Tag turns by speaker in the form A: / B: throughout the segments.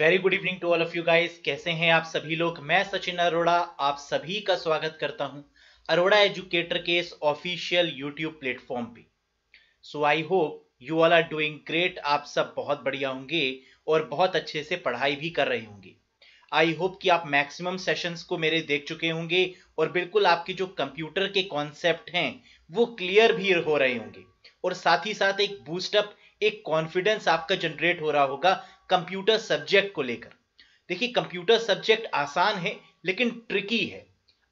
A: Very good evening to all of you guys कैसे हैं आप सभी लोग मैं सचिन अरोड़ा आप सभी का स्वागत करता हूं अरोड़ा एजुकेटर के इस ऑफिशियल यूट्यूब प्लेटफॉर्म पे so I hope you all are doing great आप सब बहुत बढ़िया होंगे और बहुत अच्छे से पढ़ाई भी कर रहे होंगे आई होप कि आप मैक्सिमम सेशंस को मेरे देख चुके होंगे और बिल्कुल आपके जो कंप्यूटर के कॉन्सेप्ट हैं वो क्लियर भी हो रहे होंगे और साथ ही साथ एक बूस्टअप एक कॉन्फिडेंस आपका जनरेट हो रहा होगा कंप्यूटर सब्जेक्ट को लेकर देखिए कंप्यूटर सब्जेक्ट आसान है लेकिन ट्रिकी है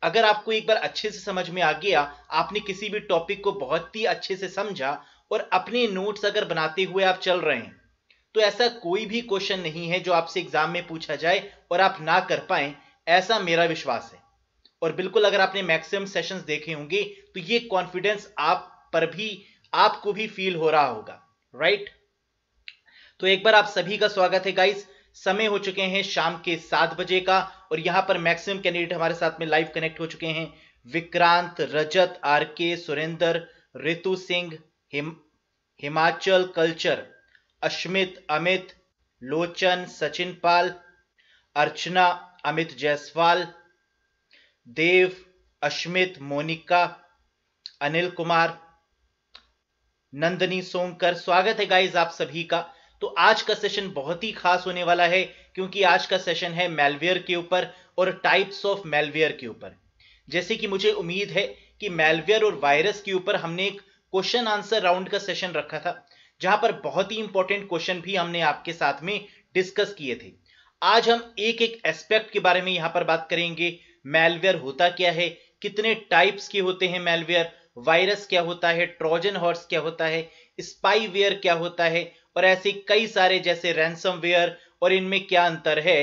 A: अगर आपको एक बार अच्छे से समझ में आ गया आपने किसी भी टॉपिक को बहुत ही अच्छे से समझा और अपने नोट्स अगर बनाते हुए आप चल रहे हैं तो ऐसा कोई भी क्वेश्चन नहीं है जो आपसे एग्जाम में पूछा जाए और आप ना कर पाए ऐसा मेरा विश्वास है और बिल्कुल अगर आपने मैक्सिमम सेशंस देखे होंगे तो ये कॉन्फिडेंस आप पर भी आपको भी फील हो रहा होगा राइट right? तो एक बार आप सभी का स्वागत है गाइस समय हो चुके हैं शाम के सात बजे का और यहां पर मैक्सिमम कैंडिडेट हमारे साथ में लाइव कनेक्ट हो चुके हैं विक्रांत रजत आर के सुरेंद्र ऋतु सिंह हिम हिमाचल कल्चर अश्मित अमित लोचन सचिन पाल अर्चना अमित जायसवाल देव अश्मित मोनिका अनिल कुमार नंदनी सोमकर स्वागत है गाइज आप सभी का तो आज का सेशन बहुत ही खास होने वाला है क्योंकि आज का सेशन है मेलवेयर के ऊपर और टाइप्स ऑफ मेलवेयर के ऊपर जैसे कि मुझे उम्मीद है कि मेलवेयर और वायरस के ऊपर हमने एक क्वेश्चन आंसर राउंड का सेशन रखा था जहां पर बहुत ही इंपॉर्टेंट क्वेश्चन भी हमने आपके साथ में डिस्कस किए थे आज हम एक एक एस्पेक्ट के बारे में यहां पर बात करेंगे मेलवेयर होता क्या है कितने टाइप्स के होते हैं मेलवेयर वायरस क्या होता है ट्रोजन हॉर्स क्या होता है स्पाईवेयर क्या होता है और ऐसे कई सारे जैसे रैंसमवेयर और इनमें क्या अंतर है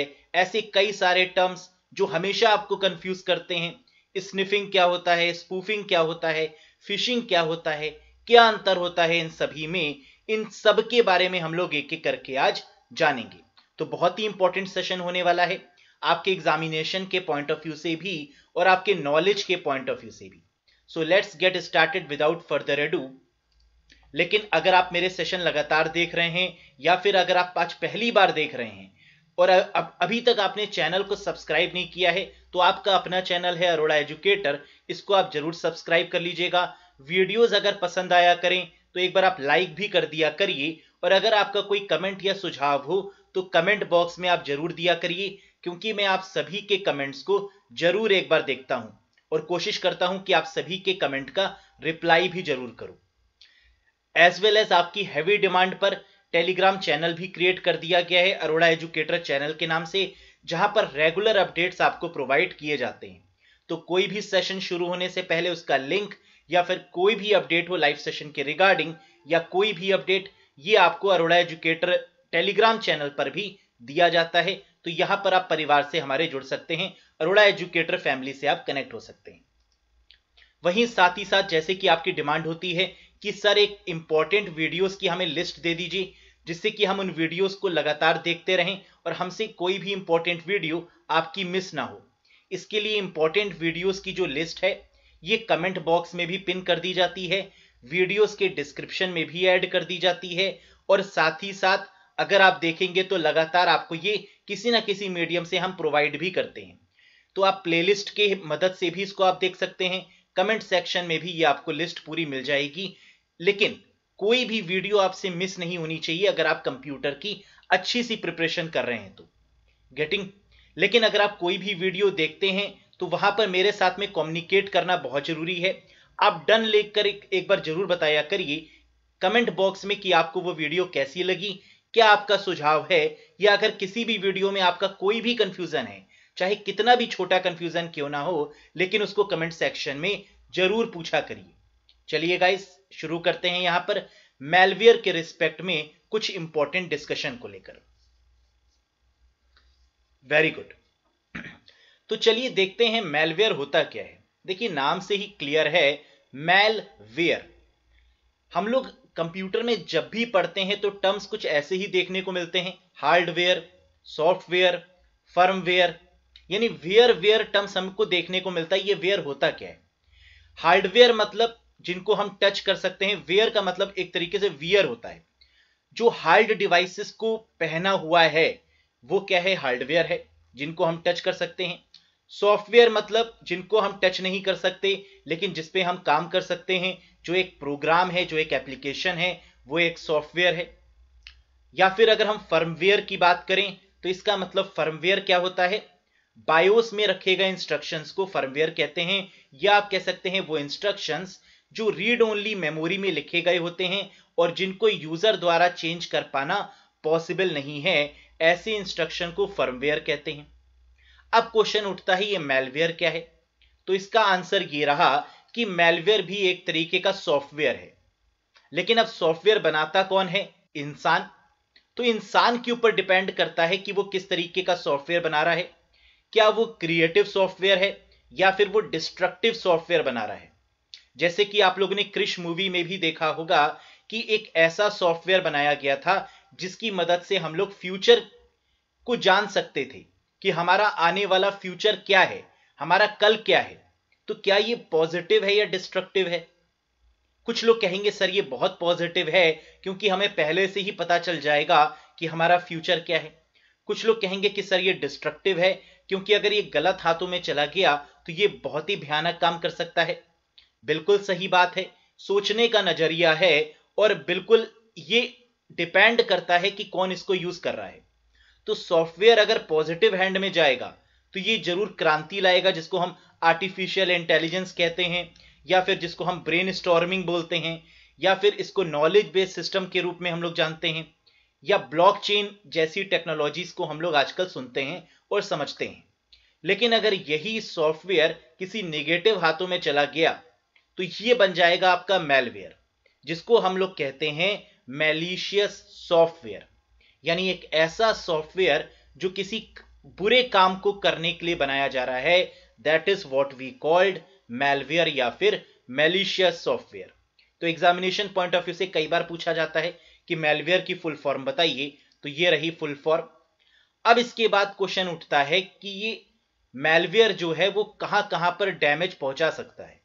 A: ऐसे कई सारे टर्म्स जो हमेशा आपको कंफ्यूज करते हैं स्निफिंग क्या होता है स्पूफिंग क्या होता है फिशिंग क्या होता है क्या अंतर होता है इन सभी में इन सब के बारे में हम लोग एक एक करके आज जानेंगे तो बहुत ही इंपॉर्टेंट सेशन होने वाला है आपके एग्जामिनेशन के पॉइंट ऑफ व्यू से भी और आपके नॉलेज के पॉइंट ऑफ व्यू से भी so let's get started without further ado लेकिन अगर आप मेरे सेशन लगातार देख रहे हैं या फिर अगर आप आज पहली बार देख रहे हैं और अब अभी तक आपने चैनल को सब्सक्राइब नहीं किया है तो आपका अपना चैनल है अरोड़ा एजुकेटर इसको आप जरूर सब्सक्राइब कर लीजिएगा वीडियोस अगर पसंद आया करें तो एक बार आप लाइक भी कर दिया करिए और अगर आपका कोई कमेंट या सुझाव हो तो कमेंट बॉक्स में आप जरूर दिया करिए क्योंकि मैं आप सभी के कमेंट्स को जरूर एक बार देखता हूं और कोशिश करता हूं कि आप सभी के कमेंट का रिप्लाई भी जरूर करूं एज वेल एज आपकी हैवी डिमांड पर टेलीग्राम चैनल भी क्रिएट कर दिया गया है अरोड़ा एजुकेटर चैनल के नाम से जहां पर रेगुलर अपडेट्स आपको प्रोवाइड किए जाते हैं तो कोई भी सेशन शुरू होने से पहले उसका लिंक या फिर कोई भी अपडेट हो लाइव सेशन के रिगार्डिंग या कोई भी अपडेट ये आपको अरोड़ा एजुकेटर टेलीग्राम चैनल पर भी दिया जाता है तो यहां पर आप परिवार से हमारे जुड़ सकते हैं अरोड़ा एजुकेटर फैमिली से आप कनेक्ट हो सकते हैं वहीं साथ ही साथ जैसे कि आपकी डिमांड होती है कि सर एक इंपॉर्टेंट वीडियोस की हमें लिस्ट दे दीजिए जिससे कि हम उन वीडियोस को लगातार देखते रहें और हमसे कोई भी इंपॉर्टेंट वीडियो आपकी मिस ना हो इसके लिए इंपॉर्टेंट वीडियोस की जो लिस्ट है ये कमेंट बॉक्स में भी पिन कर दी जाती है वीडियोस के डिस्क्रिप्शन में भी ऐड कर दी जाती है और साथ ही साथ अगर आप देखेंगे तो लगातार आपको ये किसी ना किसी मीडियम से हम प्रोवाइड भी करते हैं तो आप प्ले के मदद से भी इसको आप देख सकते हैं कमेंट सेक्शन में भी ये आपको लिस्ट पूरी मिल जाएगी लेकिन कोई भी वीडियो आपसे मिस नहीं होनी चाहिए अगर आप कंप्यूटर की अच्छी सी प्रिपरेशन कर रहे हैं तो गेटिंग लेकिन अगर आप कोई भी वीडियो देखते हैं तो वहां पर मेरे साथ में कम्युनिकेट करना बहुत जरूरी है आप डन लेकर एक, बार जरूर बताया करिए कमेंट बॉक्स में कि आपको वो वीडियो कैसी लगी क्या आपका सुझाव है या अगर किसी भी वीडियो में आपका कोई भी कंफ्यूजन है चाहे कितना भी छोटा कंफ्यूजन क्यों ना हो लेकिन उसको कमेंट सेक्शन में जरूर पूछा करिए चलिए गाइस शुरू करते हैं यहां पर मेलवेयर के रिस्पेक्ट में कुछ इंपॉर्टेंट डिस्कशन को लेकर वेरी गुड तो चलिए देखते हैं मेलवेयर होता क्या है देखिए नाम से ही क्लियर है मेलवेयर हम लोग कंप्यूटर में जब भी पढ़ते हैं तो टर्म्स कुछ ऐसे ही देखने को मिलते हैं हार्डवेयर सॉफ्टवेयर फर्मवेयर यानी वेयर वेयर टर्म्स हमको देखने को मिलता है ये वेयर होता क्या है हार्डवेयर मतलब जिनको हम टच कर सकते हैं वेयर का मतलब एक तरीके से वियर होता है जो हार्ड डिवाइसेस को पहना हुआ है वो क्या है हार्डवेयर है जिनको हम टच कर सकते हैं सॉफ्टवेयर मतलब जिनको हम टच नहीं कर सकते लेकिन जिसपे हम काम कर सकते हैं जो एक प्रोग्राम है जो एक एप्लीकेशन है वो एक सॉफ्टवेयर है या फिर अगर हम फर्मवेयर की बात करें तो इसका मतलब फर्मवेयर क्या होता है बायोस में रखे गए इंस्ट्रक्शंस को फर्मवेयर कहते हैं या आप कह सकते हैं वो इंस्ट्रक्शंस जो रीड ओनली मेमोरी में लिखे गए होते हैं और जिनको यूजर द्वारा चेंज कर पाना पॉसिबल नहीं है ऐसे इंस्ट्रक्शन को फर्मवेयर कहते हैं अब क्वेश्चन उठता है ये मेलवेयर क्या है तो इसका आंसर ये रहा कि मेलवेयर भी एक तरीके का सॉफ्टवेयर है लेकिन अब सॉफ्टवेयर बनाता कौन है इंसान तो इंसान के ऊपर डिपेंड करता है कि वो किस तरीके का सॉफ्टवेयर बना रहा है क्या वो क्रिएटिव सॉफ्टवेयर है या फिर वो डिस्ट्रक्टिव सॉफ्टवेयर बना रहा है जैसे कि आप लोगों ने क्रिश मूवी में भी देखा होगा कि एक ऐसा सॉफ्टवेयर बनाया गया था जिसकी मदद से हम लोग फ्यूचर को जान सकते थे कि हमारा आने वाला फ्यूचर क्या है हमारा कल क्या है तो क्या ये पॉजिटिव है या डिस्ट्रक्टिव है कुछ लोग कहेंगे सर ये बहुत पॉजिटिव है क्योंकि हमें पहले से ही पता चल जाएगा कि हमारा फ्यूचर क्या है कुछ लोग कहेंगे कि सर ये डिस्ट्रक्टिव है क्योंकि अगर ये गलत हाथों में चला गया तो ये बहुत ही भयानक काम कर सकता है बिल्कुल सही बात है सोचने का नजरिया है और बिल्कुल ये डिपेंड करता है कि कौन इसको यूज कर रहा है तो सॉफ्टवेयर अगर पॉजिटिव हैंड में जाएगा तो ये जरूर क्रांति लाएगा जिसको हम आर्टिफिशियल इंटेलिजेंस कहते हैं या फिर जिसको हम ब्रेन स्टॉर्मिंग बोलते हैं या फिर इसको नॉलेज बेस्ड सिस्टम के रूप में हम लोग जानते हैं या ब्लॉकचेन जैसी टेक्नोलॉजीज को हम लोग आजकल सुनते हैं और समझते हैं लेकिन अगर यही सॉफ्टवेयर किसी नेगेटिव हाथों में चला गया तो ये बन जाएगा आपका मेलवेयर जिसको हम लोग कहते हैं मेलिशियस सॉफ्टवेयर यानी एक ऐसा सॉफ्टवेयर जो किसी बुरे काम को करने के लिए बनाया जा रहा है that is what we called malware या फिर मेलिशियस सॉफ्टवेयर तो एग्जामिनेशन पॉइंट ऑफ व्यू से कई बार पूछा जाता है कि मेलवेयर की फुल फॉर्म बताइए तो ये रही फुल फॉर्म अब इसके बाद क्वेश्चन उठता है कि ये मेलवेयर जो है वो कहां कहां पर डैमेज पहुंचा सकता है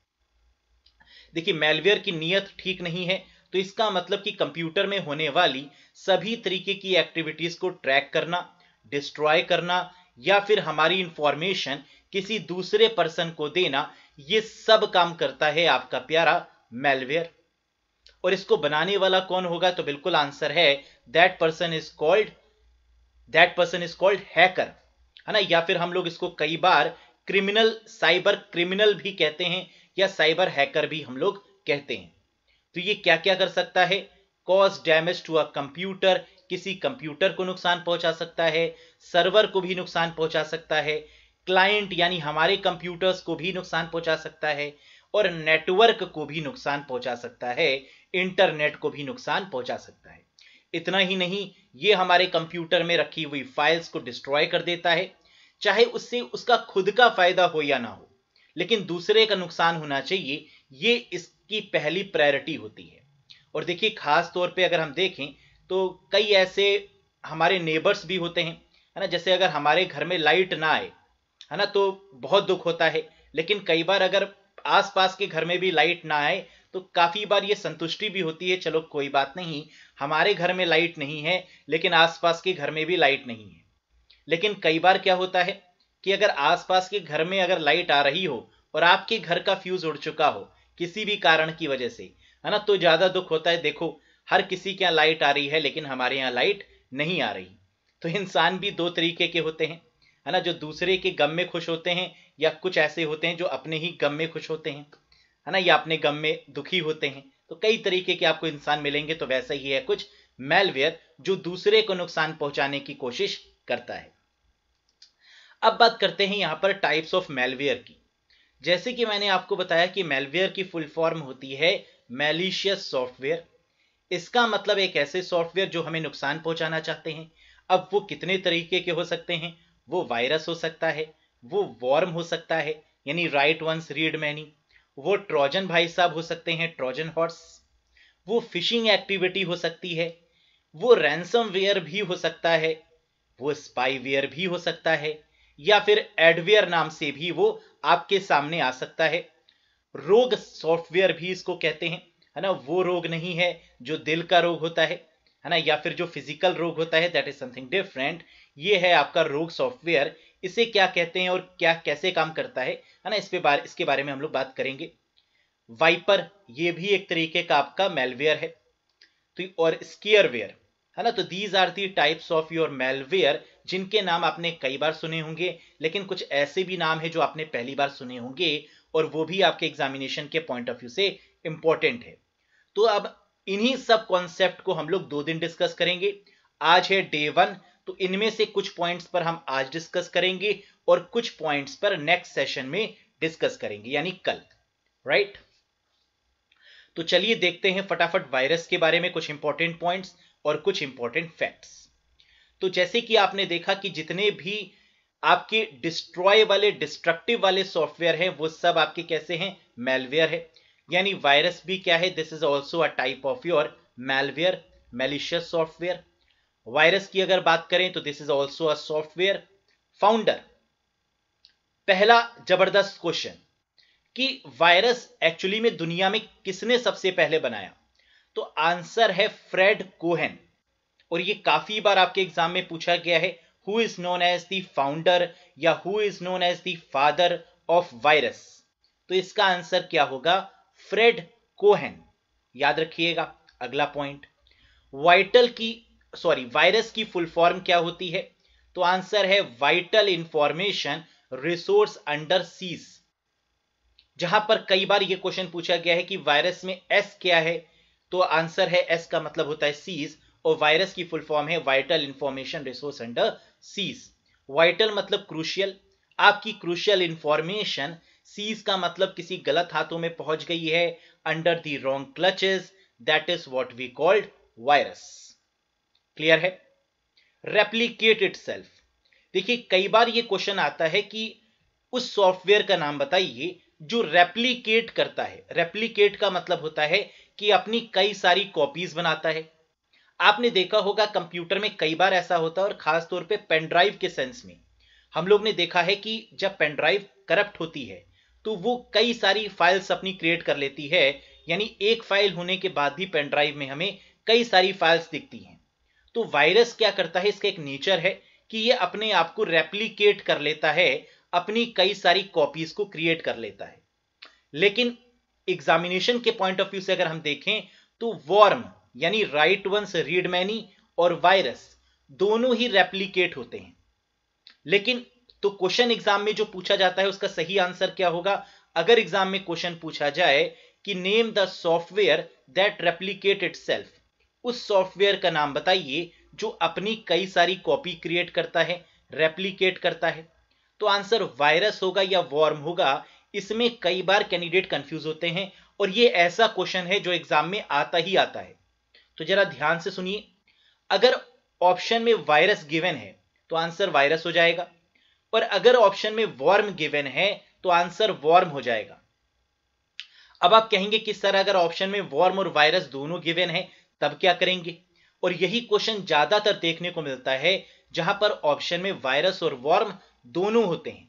A: देखिए मेलवेयर की नियत ठीक नहीं है तो इसका मतलब कि कंप्यूटर में होने वाली सभी तरीके की एक्टिविटीज को ट्रैक करना डिस्ट्रॉय करना या फिर हमारी इंफॉर्मेशन किसी दूसरे पर्सन को देना ये सब काम करता है आपका प्यारा मेलवेयर और इसको बनाने वाला कौन होगा तो बिल्कुल आंसर है that person is called that person is called hacker है ना या फिर हम लोग इसको कई बार क्रिमिनल साइबर क्रिमिनल भी कहते हैं या साइबर हैकर भी हम लोग कहते हैं तो ये क्या क्या कर सकता है cause damage to a computer किसी कंप्यूटर को नुकसान पहुंचा सकता है सर्वर को भी नुकसान पहुंचा सकता है क्लाइंट यानी हमारे कंप्यूटर्स को भी नुकसान पहुंचा सकता है और नेटवर्क को भी नुकसान पहुंचा सकता है इंटरनेट को भी नुकसान पहुंचा सकता है इतना ही नहीं ये हमारे कंप्यूटर में रखी हुई फाइल्स को डिस्ट्रॉय कर देता है चाहे उससे उसका खुद का फायदा हो या ना हो लेकिन दूसरे का नुकसान होना चाहिए ये इसकी पहली प्रायोरिटी होती है और देखिए खास तौर पे अगर हम देखें तो कई ऐसे हमारे नेबर्स भी होते हैं है ना जैसे अगर हमारे घर में लाइट ना आए है ना तो बहुत दुख होता है लेकिन कई बार अगर आसपास के घर में भी लाइट ना आए तो काफ़ी बार ये संतुष्टि भी होती है चलो कोई बात नहीं हमारे घर में लाइट नहीं है लेकिन आसपास के घर में भी लाइट नहीं है लेकिन कई बार क्या होता है कि अगर आसपास के घर में अगर लाइट आ रही हो और आपके घर का फ्यूज उड़ चुका हो किसी भी कारण की वजह से है ना तो ज्यादा दुख होता है देखो हर किसी के यहाँ लाइट आ रही है लेकिन हमारे यहाँ लाइट नहीं आ रही तो इंसान भी दो तरीके के होते हैं है ना जो दूसरे के गम में खुश होते हैं या कुछ ऐसे होते हैं जो अपने ही गम में खुश होते हैं है ना या अपने गम में दुखी होते हैं तो कई तरीके के आपको इंसान मिलेंगे तो वैसा ही है कुछ मेलवेयर जो दूसरे को नुकसान पहुंचाने की कोशिश करता है अब बात करते हैं यहाँ पर टाइप्स ऑफ मेलवेयर की जैसे कि मैंने आपको बताया कि मेलवेयर की फुल फॉर्म होती है मेलिशियस सॉफ्टवेयर इसका मतलब एक ऐसे सॉफ्टवेयर जो हमें नुकसान पहुंचाना चाहते हैं अब वो कितने तरीके के हो सकते हैं वो वायरस हो सकता है वो वॉर्म हो सकता है यानी राइट वंस रीड मैनी वो ट्रोजन भाई साहब हो सकते हैं ट्रोजन हॉर्स वो फिशिंग एक्टिविटी हो सकती है वो रैंसम वेयर भी हो सकता है वो स्पाईवेयर भी हो सकता है या फिर एडवेयर नाम से भी वो आपके सामने आ सकता है रोग सॉफ्टवेयर भी इसको कहते हैं है ना वो रोग नहीं है जो दिल का रोग होता है है ना या फिर जो फिजिकल रोग होता है दैट इज समथिंग डिफरेंट ये है आपका रोग सॉफ्टवेयर इसे क्या कहते हैं और क्या कैसे काम करता है है ना इस पे बार इसके बारे में हम लोग बात करेंगे वाइपर ये भी एक तरीके का आपका मेलवेयर है तो और स्कीयरवेयर है ना तो these are the types of your malware जिनके नाम आपने कई बार सुने होंगे लेकिन कुछ ऐसे भी नाम है जो आपने पहली बार सुने होंगे और वो भी आपके एग्जामिनेशन के पॉइंट ऑफ व्यू से इंपॉर्टेंट है तो अब इन्हीं सब कॉन्सेप्ट को हम लोग दो दिन डिस्कस करेंगे आज है डे वन तो इनमें से कुछ पॉइंट्स पर हम आज डिस्कस करेंगे और कुछ पॉइंट्स पर नेक्स्ट सेशन में डिस्कस करेंगे यानी कल राइट right? तो चलिए देखते हैं फटाफट वायरस के बारे में कुछ इंपॉर्टेंट पॉइंट्स और कुछ इंपॉर्टेंट फैक्ट्स तो जैसे कि आपने देखा कि जितने भी आपके डिस्ट्रॉय वाले डिस्ट्रक्टिव वाले सॉफ्टवेयर हैं वो सब आपके कैसे हैं मेलवेयर है यानी वायरस भी क्या है this is also a type of your malware malicious software virus की अगर बात करें तो this is also a software founder पहला जबरदस्त क्वेश्चन कि वायरस एक्चुअली में दुनिया में किसने सबसे पहले बनाया तो आंसर है फ्रेड कोहेन और ये काफी बार आपके एग्जाम में पूछा गया है who is known as the founder या who is known as the father of virus तो इसका आंसर क्या होगा फ्रेड कोहेन याद रखिएगा अगला पॉइंट वाइटल की सॉरी वायरस की फुल फॉर्म क्या होती है तो आंसर है vital information resource under seize जहां पर कई बार यह क्वेश्चन पूछा गया है कि वायरस में एस क्या है तो आंसर है एस का मतलब होता है सीज और वायरस की फुल फॉर्म है vital information resource under siege vital मतलब क्रूशियल आपकी क्रूशियल इंफॉर्मेशन सीज का मतलब किसी गलत हाथों में पहुंच गई है under the wrong clutches that is what we called virus clear है रेप्लीकेट इट देखिए कई बार ये क्वेश्चन आता है कि उस सॉफ्टवेयर का नाम बताइए जो रेप्लीकेट करता है रेप्लीकेट का मतलब होता है कि अपनी कई सारी कॉपीज बनाता है आपने देखा होगा कंप्यूटर में कई बार ऐसा होता है और खास तौर पे पेनड्राइव के सेंस में हम लोग ने देखा है कि जब पेनड्राइव करप्ट होती है तो वो कई सारी फाइल्स अपनी क्रिएट कर लेती है यानी एक फाइल होने के बाद भी पेनड्राइव में हमें कई सारी फाइल्स दिखती हैं तो वायरस क्या करता है इसका एक नेचर है कि ये अपने आप को रेप्लीकेट कर लेता है अपनी कई सारी कॉपीज को क्रिएट कर लेता है लेकिन एग्जामिनेशन के पॉइंट ऑफ व्यू से अगर हम देखें तो वॉर्म यानी राइट वंस रीडमैनी और वायरस दोनों ही रेप्लीकेट होते हैं लेकिन तो क्वेश्चन एग्जाम में जो पूछा जाता है उसका सही आंसर क्या होगा अगर एग्जाम में क्वेश्चन पूछा जाए कि name the software that replicate it उस सॉफ्टवेयर का नाम बताइए जो अपनी कई सारी कॉपी क्रिएट करता है रेप्लीकेट करता है तो आंसर वायरस होगा या वॉर्म होगा इसमें कई बार कैंडिडेट कंफ्यूज होते हैं और ये ऐसा क्वेश्चन है जो एग्जाम में आता ही आता है तो जरा ध्यान से सुनिए अगर ऑप्शन में वायरस गिवन है तो आंसर वायरस हो जाएगा और अगर ऑप्शन में वॉर्म गिवन है तो आंसर वॉर्म हो जाएगा अब आप कहेंगे कि सर अगर ऑप्शन में वॉर्म और वायरस दोनों गिवन है तब क्या करेंगे और यही क्वेश्चन ज्यादातर देखने को मिलता है जहां पर ऑप्शन में वायरस और वॉर्म दोनों होते हैं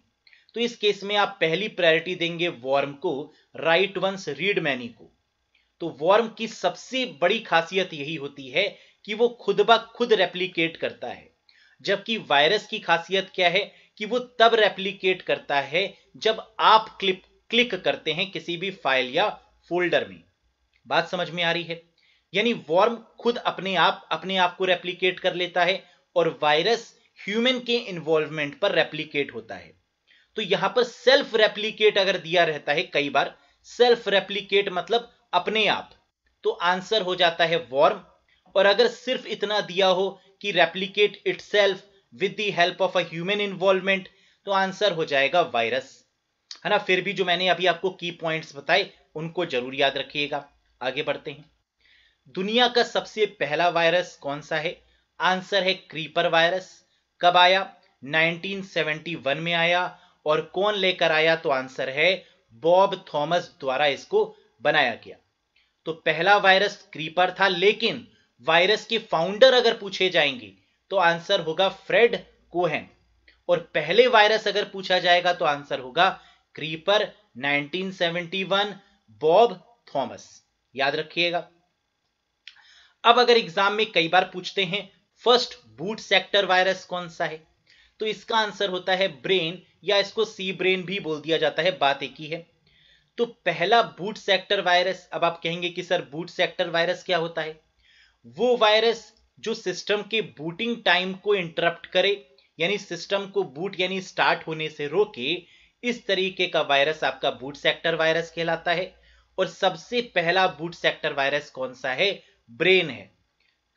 A: तो इस केस में आप पहली प्रायोरिटी देंगे वॉर्म को राइट वंस रीड मैनी को तो वॉर्म की सबसे बड़ी खासियत यही होती है कि वो खुद ब खुद रेप्लीकेट करता है जबकि वायरस की खासियत क्या है कि वो तब रेप्लीकेट करता है जब आप क्लिप क्लिक करते हैं किसी भी फाइल या फोल्डर में बात समझ में आ रही है यानी वॉर्म खुद अपने आप अपने आप को रेप्लीकेट कर लेता है और वायरस ह्यूमन के इन्वॉल्वमेंट पर रेप्लीकेट होता है तो यहां पर सेल्फ रेप्लीकेट अगर दिया रहता है कई बार सेल्फ रेप्लीकेट मतलब अपने आप तो आंसर हो जाता है वॉर्म और अगर सिर्फ इतना दिया हो कि replicate itself with the help of a human involvement तो आंसर हो जाएगा वायरस है ना फिर भी जो मैंने अभी आपको की पॉइंट्स बताए उनको जरूर याद रखिएगा आगे बढ़ते हैं दुनिया का सबसे पहला वायरस कौन सा है आंसर है क्रीपर वायरस कब आया 1971 में आया और कौन लेकर आया तो आंसर है बॉब थॉमस द्वारा इसको बनाया गया तो पहला वायरस क्रीपर था लेकिन वायरस के फाउंडर अगर पूछे जाएंगे तो आंसर होगा फ्रेड कोहेन और पहले वायरस अगर पूछा जाएगा तो आंसर होगा क्रीपर 1971 बॉब थॉमस याद रखिएगा अब अगर एग्जाम में कई बार पूछते हैं फर्स्ट बूट सेक्टर वायरस कौन सा है तो इसका आंसर होता है ब्रेन या इसको सी ब्रेन भी बोल दिया जाता है बात एक ही है तो पहला बूट सेक्टर वायरस अब आप कहेंगे कि सर बूट सेक्टर वायरस क्या होता है वो वायरस जो सिस्टम के बूटिंग टाइम को इंटरप्ट करे यानी सिस्टम को बूट यानी स्टार्ट होने से रोके इस तरीके का वायरस आपका बूट सेक्टर वायरस कहलाता है और सबसे पहला बूट सेक्टर वायरस कौन सा है ब्रेन है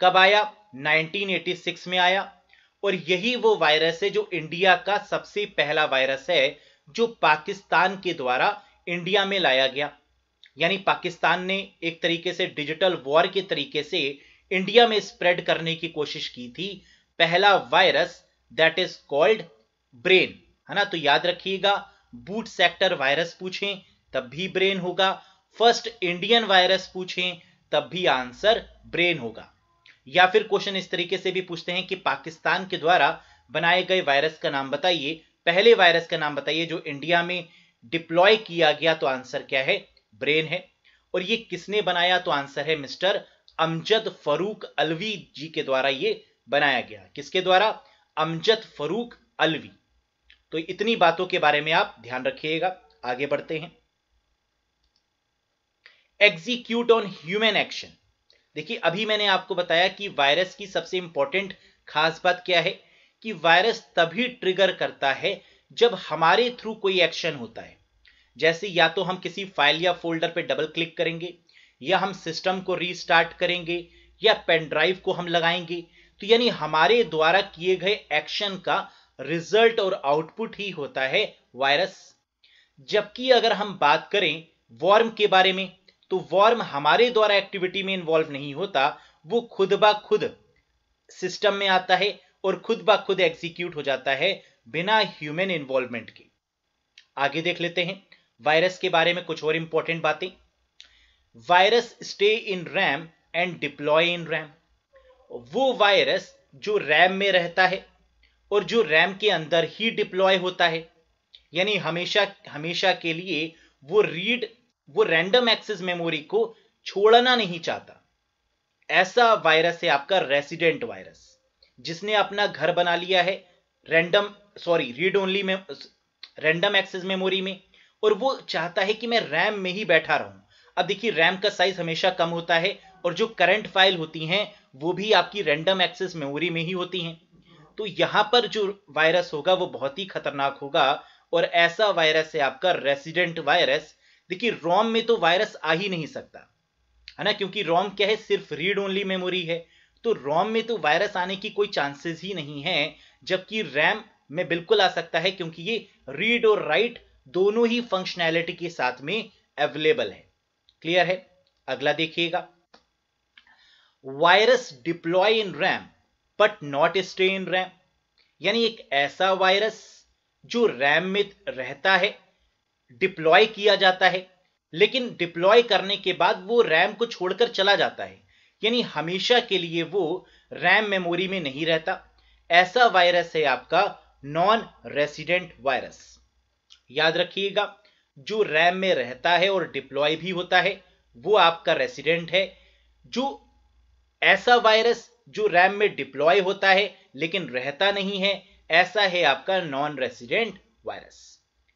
A: कब आया 1986 में आया और यही वो वायरस है जो इंडिया का सबसे पहला वायरस है जो पाकिस्तान के द्वारा इंडिया में लाया गया यानी पाकिस्तान ने एक तरीके से डिजिटल वॉर के तरीके से इंडिया में स्प्रेड करने की कोशिश की थी पहला virus that is called brain है ना तो याद रखिएगा बूट सेक्टर वायरस पूछें तब भी ब्रेन होगा फर्स्ट इंडियन वायरस पूछें तब भी आंसर ब्रेन होगा या फिर क्वेश्चन इस तरीके से भी पूछते हैं कि पाकिस्तान के द्वारा बनाए गए वायरस का नाम बताइए पहले वायरस का नाम बताइए जो इंडिया में डिप्लॉय किया गया तो आंसर क्या है ब्रेन है और ये किसने बनाया तो आंसर है मिस्टर अमजद फरूक अलवी जी के द्वारा ये बनाया गया किसके द्वारा अमजद फरूक अलवी तो इतनी बातों के बारे में आप ध्यान रखिएगा आगे बढ़ते हैं एग्जीक्यूट ऑन ह्यूमन एक्शन देखिए अभी मैंने आपको बताया कि वायरस की सबसे इंपॉर्टेंट खास बात क्या है कि वायरस तभी ट्रिगर करता है जब हमारे थ्रू कोई एक्शन होता है जैसे या तो हम किसी फाइल या फोल्डर पर डबल क्लिक करेंगे या हम सिस्टम को रीस्टार्ट करेंगे या पेन ड्राइव को हम लगाएंगे तो यानी हमारे द्वारा किए गए एक्शन का रिजल्ट और आउटपुट ही होता है वायरस जबकि अगर हम बात करें वॉर्म के बारे में तो वॉर्म हमारे द्वारा एक्टिविटी में इन्वॉल्व नहीं होता वो खुद ब खुद सिस्टम में आता है और खुद ब खुद एग्जीक्यूट हो जाता है बिना ह्यूमन इन्वॉल्वमेंट के आगे देख लेते हैं वायरस के बारे में कुछ और इंपॉर्टेंट बातें virus stay in RAM and deploy in RAM वो वायरस जो रैम में रहता है और जो रैम के अंदर ही डिप्लॉय होता है यानी हमेशा हमेशा के लिए वो रीड वो रैंडम एक्सेस मेमोरी को छोड़ना नहीं चाहता ऐसा वायरस है आपका रेसिडेंट वायरस जिसने अपना घर बना लिया है रैंडम सॉरी रीड ओनली में रैंडम एक्सेस मेमोरी में और वो चाहता है कि मैं रैम में ही बैठा रहूं अब देखिए रैम का साइज हमेशा कम होता है और जो करंट फाइल होती हैं वो भी आपकी रैंडम एक्सेस मेमोरी में ही होती हैं तो यहां पर जो वायरस होगा वो बहुत ही खतरनाक होगा और ऐसा वायरस है आपका रेसिडेंट वायरस देखिए रोम में तो वायरस आ ही नहीं सकता है ना क्योंकि रोम क्या है सिर्फ रीड ओनली मेमोरी है तो रोम में तो वायरस आने की कोई चांसेस ही नहीं है जबकि रैम में बिल्कुल आ सकता है क्योंकि ये रीड और राइट दोनों ही फंक्शनैलिटी के साथ में अवेलेबल है क्लियर है अगला देखिएगा virus deploy in RAM but not stay in RAM यानी एक ऐसा वायरस जो रैम में रहता है डिप्लॉय किया जाता है लेकिन डिप्लॉय करने के बाद वो रैम को छोड़कर चला जाता है यानी हमेशा के लिए वो रैम मेमोरी में नहीं रहता ऐसा वायरस है आपका नॉन रेसिडेंट वायरस याद रखिएगा जो रैम में रहता है और डिप्लॉय भी होता है वो आपका रेसिडेंट है जो ऐसा वायरस जो रैम में डिप्लॉय होता है लेकिन रहता नहीं है ऐसा है आपका नॉन रेसिडेंट वायरस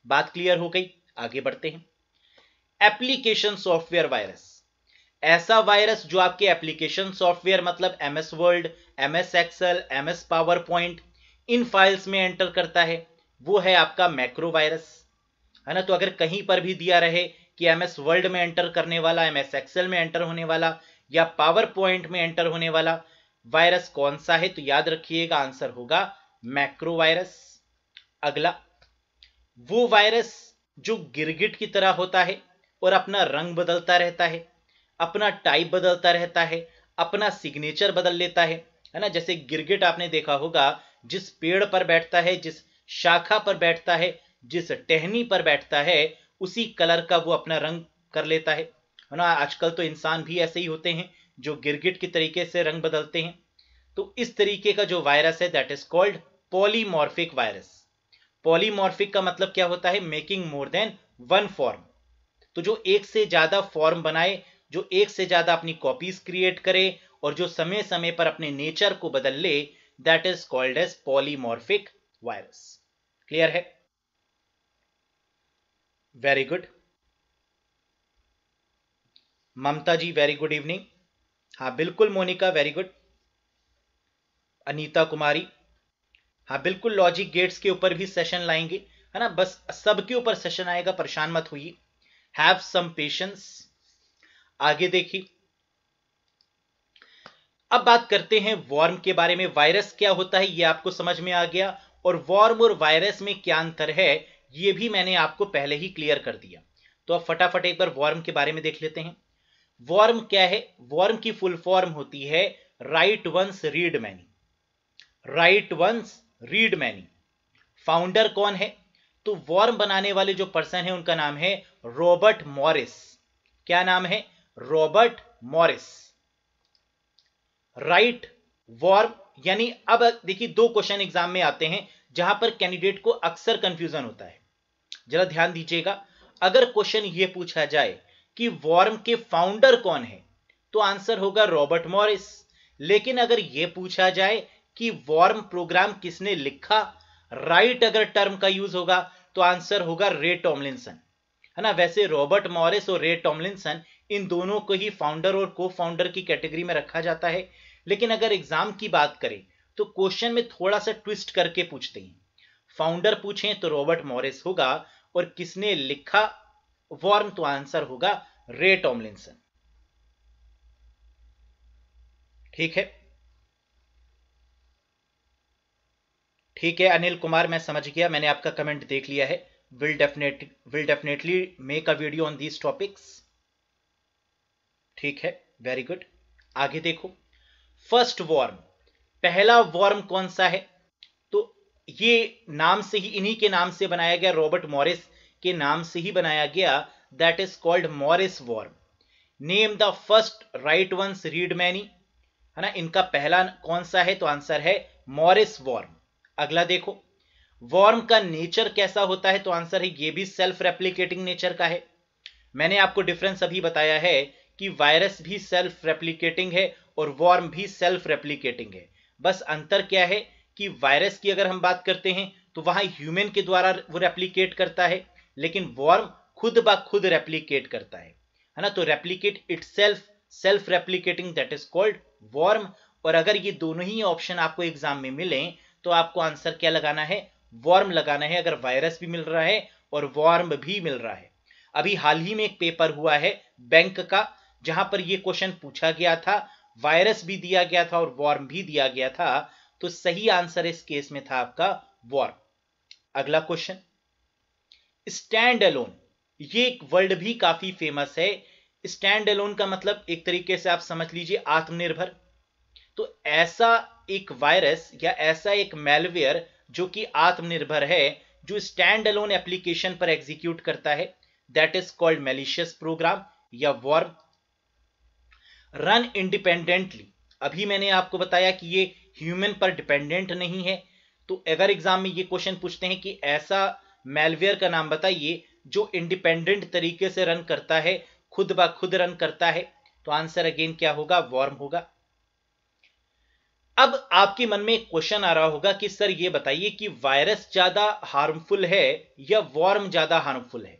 A: बात क्लियर हो गई आगे बढ़ते हैं एप्लीकेशन सॉफ्टवेयर वायरस ऐसा वायरस जो आपके एप्लीकेशन सॉफ्टवेयर मतलब MS world MS Excel MS PowerPoint इन फाइल्स में एंटर करता है वो है आपका मैक्रो वायरस है ना तो अगर कहीं पर भी दिया रहे कि एमएस वर्ल्ड में एंटर करने वाला एमएस एक्सएल में एंटर होने वाला या पावर पॉइंट में एंटर होने वाला वायरस कौन सा है तो याद रखिएगा आंसर होगा मैक्रो वायरस अगला वो वायरस जो गिरगिट की तरह होता है और अपना रंग बदलता रहता है अपना टाइप बदलता रहता है अपना सिग्नेचर बदल लेता है है ना जैसे गिरगिट आपने देखा होगा जिस पेड़ पर बैठता है जिस शाखा पर बैठता है जिस टहनी पर बैठता है उसी कलर का वो अपना रंग कर लेता है है ना आजकल तो इंसान भी ऐसे ही होते हैं जो गिरगिट की तरीके से रंग बदलते हैं तो इस तरीके का जो वायरस है that is called polymorphic virus polymorphic का मतलब क्या होता है making more than one form तो जो एक से ज्यादा फॉर्म बनाए जो एक से ज्यादा अपनी कॉपीज क्रिएट करे और जो समय समय पर अपने नेचर को बदल ले that is called as polymorphic virus clear है very good Mamta ji very good evening हाँ बिल्कुल मोनिका वेरी गुड अनीता कुमारी हाँ बिल्कुल लॉजिक गेट्स के ऊपर भी सेशन लाएंगे है ना बस सबके ऊपर सेशन आएगा परेशान मत हुई हैव सम पेशेंस आगे देखिए अब बात करते हैं वॉर्म के बारे में वायरस क्या होता है ये आपको समझ में आ गया और वॉर्म और वायरस में क्या अंतर है ये भी मैंने आपको पहले ही क्लियर कर दिया तो अब फटाफट एक बार वॉर्म के बारे में देख लेते हैं वॉर्म क्या है वॉर्म की फुल फॉर्म होती है write once read many write once read many founder कौन है तो वॉर्म बनाने वाले जो पर्सन है उनका नाम है रॉबर्ट मॉरिस क्या नाम है रॉबर्ट मॉरिस राइट वॉर्म यानी अब देखिए दो क्वेश्चन एग्जाम में आते हैं जहां पर कैंडिडेट को अक्सर कंफ्यूजन होता है जरा ध्यान दीजिएगा अगर क्वेश्चन यह पूछा जाए कि वॉर्म के फाउंडर कौन है तो आंसर होगा रॉबर्ट मॉरिस लेकिन अगर यह पूछा जाए कि वॉर्म प्रोग्राम किसने लिखा राइट right अगर टर्म का यूज होगा तो आंसर होगा रे टॉमलिनसन है ना वैसे रॉबर्ट मॉरिस और रे टॉमलिनसन इन दोनों को ही फाउंडर और को फाउंडर की कैटेगरी में रखा जाता है लेकिन अगर एग्जाम की बात करें तो क्वेश्चन में थोड़ा सा ट्विस्ट करके पूछते हैं फाउंडर पूछे तो रॉबर्ट मॉरिस होगा और किसने लिखा वॉर्म तो आंसर होगा रे टॉमलिनसन ठीक है ठीक है अनिल कुमार मैं समझ गया मैंने आपका कमेंट देख लिया है will definitely will definitely make a video on these topics ठीक है वेरी गुड आगे देखो फर्स्ट वॉर्म पहला वॉर्म कौन सा है तो ये नाम से ही इन्हीं के नाम से बनाया गया रॉबर्ट मॉरिस के नाम से ही बनाया गया that is called Morris worm name the first write once read many है ना इनका पहला कौन सा है तो आंसर है मॉरिस वॉर्म अगला देखो वॉर्म का नेचर कैसा होता है तो आंसर है ये भी सेल्फ रेप्लीकेटिंग नेचर का है मैंने आपको डिफरेंस अभी बताया है कि वायरस भी सेल्फ रेप्लीकेटिंग है और वॉर्म भी सेल्फ रेप्लीकेटिंग है बस अंतर क्या है कि वायरस की अगर हम बात करते हैं तो वहां ह्यूमन के द्वारा वो रेप्लीकेट करता है लेकिन वॉर्म खुद ब खुद रेप्लीकेट करता है है ना तो replicate itself self replicating that is called worm और अगर ये दोनों ही ऑप्शन आपको एग्जाम में मिलें तो आपको आंसर क्या लगाना है वॉर्म लगाना है अगर वायरस भी मिल रहा है और वॉर्म भी मिल रहा है अभी हाल ही में एक पेपर हुआ है बैंक का जहां पर यह क्वेश्चन पूछा गया था वायरस भी दिया गया था और वॉर्म भी दिया गया था तो सही आंसर इस केस में था आपका वॉर्म अगला क्वेश्चन स्टैंड अलोन ये एक वर्ड भी काफी फेमस है स्टैंड अलोन का मतलब एक तरीके से आप समझ लीजिए आत्मनिर्भर तो ऐसा एक वायरस या ऐसा एक मेलवेयर जो कि आत्मनिर्भर है जो स्टैंड अलोन एप्लीकेशन पर एग्जीक्यूट करता है that is called malicious program या वॉर रन इंडिपेंडेंटली अभी मैंने आपको बताया कि ये ह्यूमन पर डिपेंडेंट नहीं है तो अगर एग्जाम में ये क्वेश्चन पूछते हैं कि ऐसा मेलवेयर का नाम बताइए जो इंडिपेंडेंट तरीके से रन करता है खुद ब खुद रन करता है तो आंसर अगेन क्या होगा वॉर्म होगा अब आपके मन में एक क्वेश्चन आ रहा होगा कि सर ये बताइए कि वायरस ज्यादा हार्मफुल है या वॉर्म ज्यादा हार्मफुल है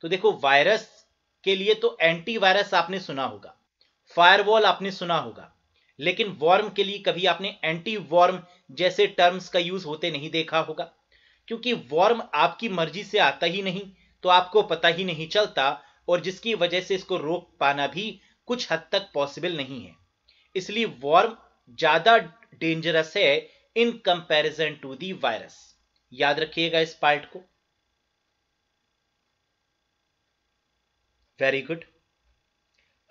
A: तो देखो वायरस के लिए तो एंटीवायरस आपने सुना होगा फायरवॉल आपने सुना होगा लेकिन वॉर्म के लिए कभी आपने एंटी वॉर्म जैसे टर्म्स का यूज होते नहीं देखा होगा क्योंकि वॉर्म आपकी मर्जी से आता ही नहीं तो आपको पता ही नहीं चलता और जिसकी वजह से इसको रोक पाना भी कुछ हद तक पॉसिबल नहीं है इसलिए वॉर्म ज्यादा डेंजरस है in comparison to the virus याद रखिएगा इस पार्ट को very good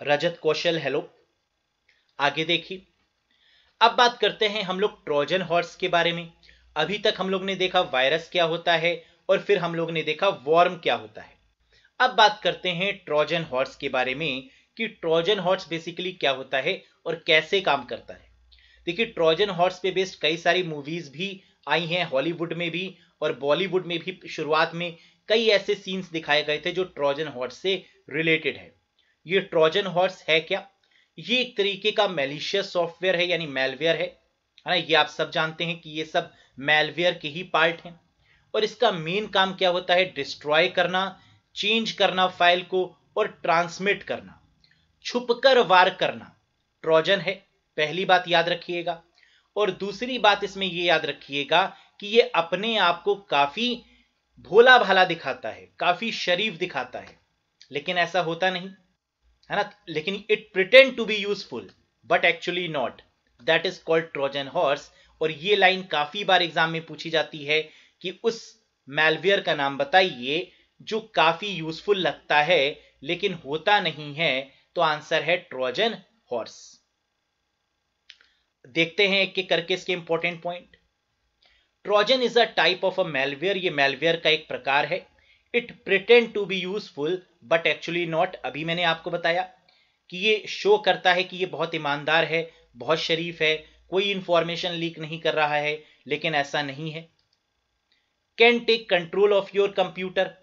A: Rajat Kaushal hello आगे देखिए अब बात करते हैं हम लोग ट्रोजन हॉर्स के बारे में अभी तक हम लोग ने देखा वायरस क्या होता है और फिर हम लोग ने देखा वॉर्म क्या होता है अब बात करते हैं ट्रोजन हॉर्स के बारे में कि ट्रोजन हॉर्स बेसिकली क्या होता है और कैसे काम करता है देखिए ट्रोजन हॉर्स पे बेस्ड कई सारी मूवीज भी आई हैं हॉलीवुड में भी और बॉलीवुड में भी शुरुआत में कई ऐसे सीन्स दिखाए गए थे जो ट्रोजन हॉर्स से रिलेटेड है ये ट्रोजन हॉर्स है क्या ये एक तरीके का मेलिशियस सॉफ्टवेयर है यानी मेलवेयर है है ना ये आप सब जानते हैं कि ये सब मेलवेयर के ही पार्ट हैं और इसका मेन काम क्या होता है डिस्ट्रॉय करना चेंज करना फाइल को और ट्रांसमिट करना छुपकर वार करना ट्रोजन है पहली बात याद रखिएगा और दूसरी बात इसमें यह याद रखिएगा कि ये अपने आप को काफी भोला भाला दिखाता है काफी शरीफ दिखाता है लेकिन ऐसा होता नहीं है ना लेकिन it pretend to be useful but actually not that is called Trojan horse और ये लाइन काफी बार एग्जाम में पूछी जाती है कि उस मेलवियर का नाम बताइए जो काफी यूजफुल लगता है लेकिन होता नहीं है तो आंसर है ट्रोजन हॉर्स देखते हैं एक एक करके इसके important point Trojan is a type of a malware ये मेलवेयर का एक प्रकार है it pretend to be useful but actually not अभी मैंने आपको बताया कि ये शो करता है कि ये बहुत ईमानदार है बहुत शरीफ है कोई इंफॉर्मेशन लीक नहीं कर रहा है लेकिन ऐसा नहीं है can take control of your computer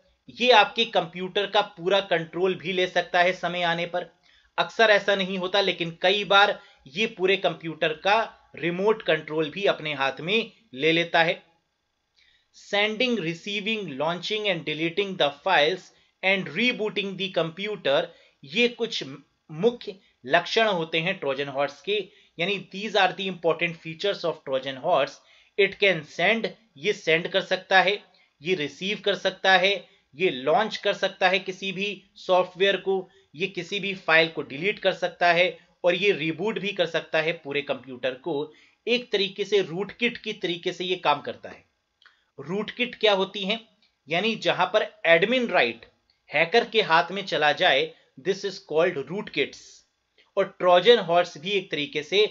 A: ये आपके कंप्यूटर का पूरा कंट्रोल भी ले सकता है समय आने पर अक्सर ऐसा नहीं होता लेकिन कई बार ये पूरे कंप्यूटर का रिमोट कंट्रोल भी अपने हाथ में ले लेता है sending receiving launching and deleting the files and rebooting the computer ये कुछ मुख्य लक्षण होते हैं ट्रोजन हॉर्स के यानी these are the important features of Trojan horse it can send ये सेंड कर सकता है ये रिसीव कर सकता है ये लॉन्च कर सकता है किसी भी सॉफ्टवेयर को ये किसी भी फाइल को डिलीट कर सकता है और ये रिबूट भी कर सकता है पूरे कंप्यूटर को एक तरीके से रूट किट की तरीके से ये काम करता है रूट किट क्या होती है यानी जहां पर एडमिन राइट हैकर के हाथ में चला जाए this is called root kits और ट्रोजन हॉर्स भी एक तरीके से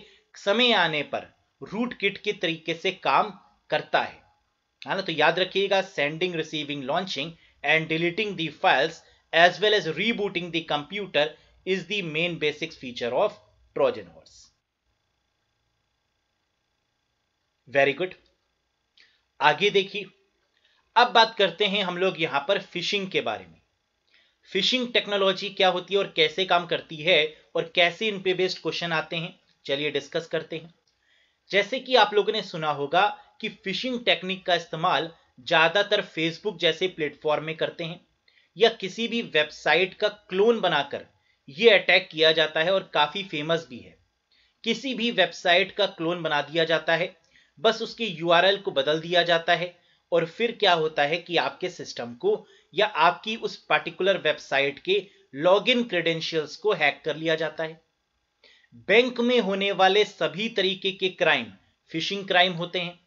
A: समय आने पर रूट किट के तरीके से काम करता है है हाँ ना तो याद रखिएगा sending receiving launching and deleting the files as well as rebooting the computer is the main basic feature of Trojan horse. Very good आगे देखिए अब बात करते हैं हम लोग यहां पर फिशिंग के बारे में फिशिंग टेक्नोलॉजी क्या होती है और कैसे काम करती है और कैसे इन पे बेस्ड क्वेश्चन आते हैं चलिए डिस्कस करते हैं जैसे कि आप लोगों ने सुना होगा कि फिशिंग टेक्निक का इस्तेमाल ज्यादातर फेसबुक जैसे प्लेटफॉर्म में करते हैं या किसी भी वेबसाइट का क्लोन बनाकर ये अटैक किया जाता है और काफ़ी फेमस भी है किसी भी वेबसाइट का क्लोन बना दिया जाता है बस उसकी यू को बदल दिया जाता है और फिर क्या होता है कि आपके सिस्टम को या आपकी उस पर्टिकुलर वेबसाइट के लॉगिन क्रेडेंशियल्स को हैक कर लिया जाता है बैंक में होने वाले सभी तरीके के क्राइम फिशिंग क्राइम होते हैं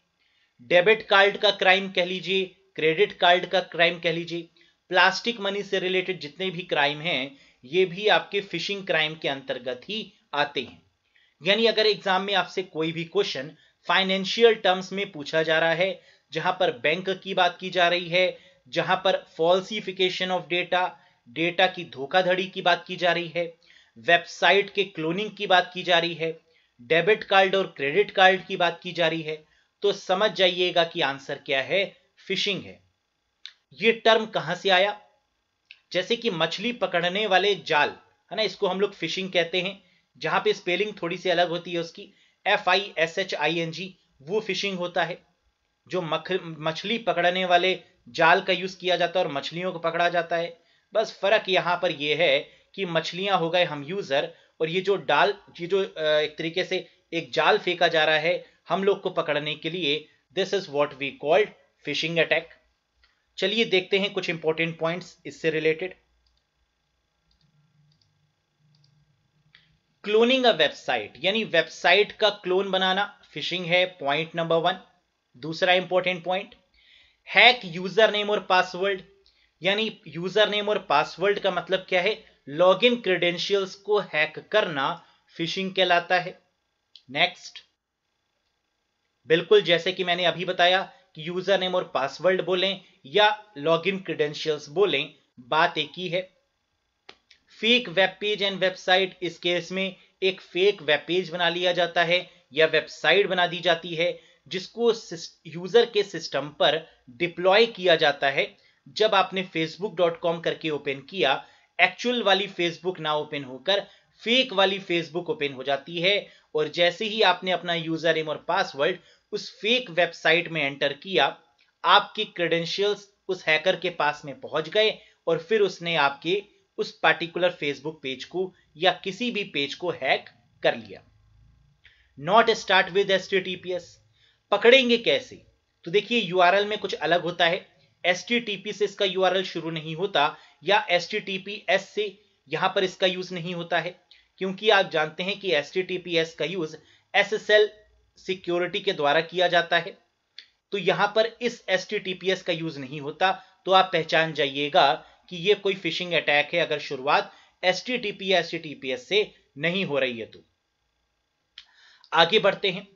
A: डेबिट कार्ड का क्राइम कह लीजिए क्रेडिट कार्ड का क्राइम कह लीजिए प्लास्टिक मनी से रिलेटेड जितने भी क्राइम हैं ये भी आपके फिशिंग क्राइम के अंतर्गत ही आते हैं यानी अगर एग्जाम में आपसे कोई भी क्वेश्चन फाइनेंशियल टर्म्स में पूछा जा रहा है जहां पर बैंक की बात की जा रही है जहां पर फॉल्सिफिकेशन ऑफ डेटा डेटा की धोखाधड़ी की बात की जा रही है वेबसाइट के क्लोनिंग की बात की जा रही है डेबिट कार्ड और क्रेडिट कार्ड की बात की जा रही है तो समझ जाइएगा कि आंसर क्या है फिशिंग है ये टर्म कहां से आया जैसे कि मछली पकड़ने वाले जाल है ना इसको हम लोग फिशिंग कहते हैं जहां पे स्पेलिंग थोड़ी सी अलग होती है उसकी F I S H I N G वो फिशिंग होता है जो मछली पकड़ने वाले जाल का यूज किया जाता है और मछलियों को पकड़ा जाता है बस फर्क यहाँ पर यह है कि मछलियां हो गए हम यूजर और ये जो डाल ये जो एक तरीके से एक जाल फेंका जा रहा है हम लोग को पकड़ने के लिए this is what we called phishing attack चलिए देखते हैं कुछ इंपॉर्टेंट पॉइंट्स इससे रिलेटेड क्लोनिंग अ वेबसाइट यानी वेबसाइट का क्लोन बनाना फिशिंग है पॉइंट नंबर वन दूसरा important point hack user name और पासवर्ड यानी यूजर नेम और पासवर्ड का मतलब क्या है लॉग इन क्रेडेंशियल्स को हैक करना फिशिंग कहलाता है नेक्स्ट बिल्कुल जैसे कि मैंने अभी बताया कि यूजर नेम और पासवर्ड बोलें या लॉगिन क्रेडेंशियल्स बोलें बात एक ही है fake web page and website इस केस में एक फेक वेब पेज बना लिया जाता है या वेबसाइट बना दी जाती है जिसको यूजर के सिस्टम पर डिप्लॉय किया जाता है जब आपने facebook.com करके ओपन किया एक्चुअल वाली फेसबुक ना ओपन होकर फेक वाली फेसबुक ओपन हो जाती है और जैसे ही आपने अपना यूजर नेम और पासवर्ड उस फेक वेबसाइट में एंटर किया आपकी क्रेडेंशियल्स उस हैकर के पास में पहुंच गए और फिर उसने आपके उस पार्टिकुलर फेसबुक पेज को या किसी भी पेज को हैक कर लिया नॉट स्टार्ट विद एस पकड़ेंगे कैसे तो देखिए यू में कुछ अलग होता है एस से इसका यू शुरू नहीं होता या एस से यहां पर इसका यूज नहीं होता है क्योंकि आप जानते हैं कि एस का यूज एस सिक्योरिटी के द्वारा किया जाता है तो यहां पर इस एस का यूज नहीं होता तो आप पहचान जाइएगा कि ये कोई फिशिंग अटैक है अगर शुरुआत एस या एस से नहीं हो रही है तो आगे बढ़ते हैं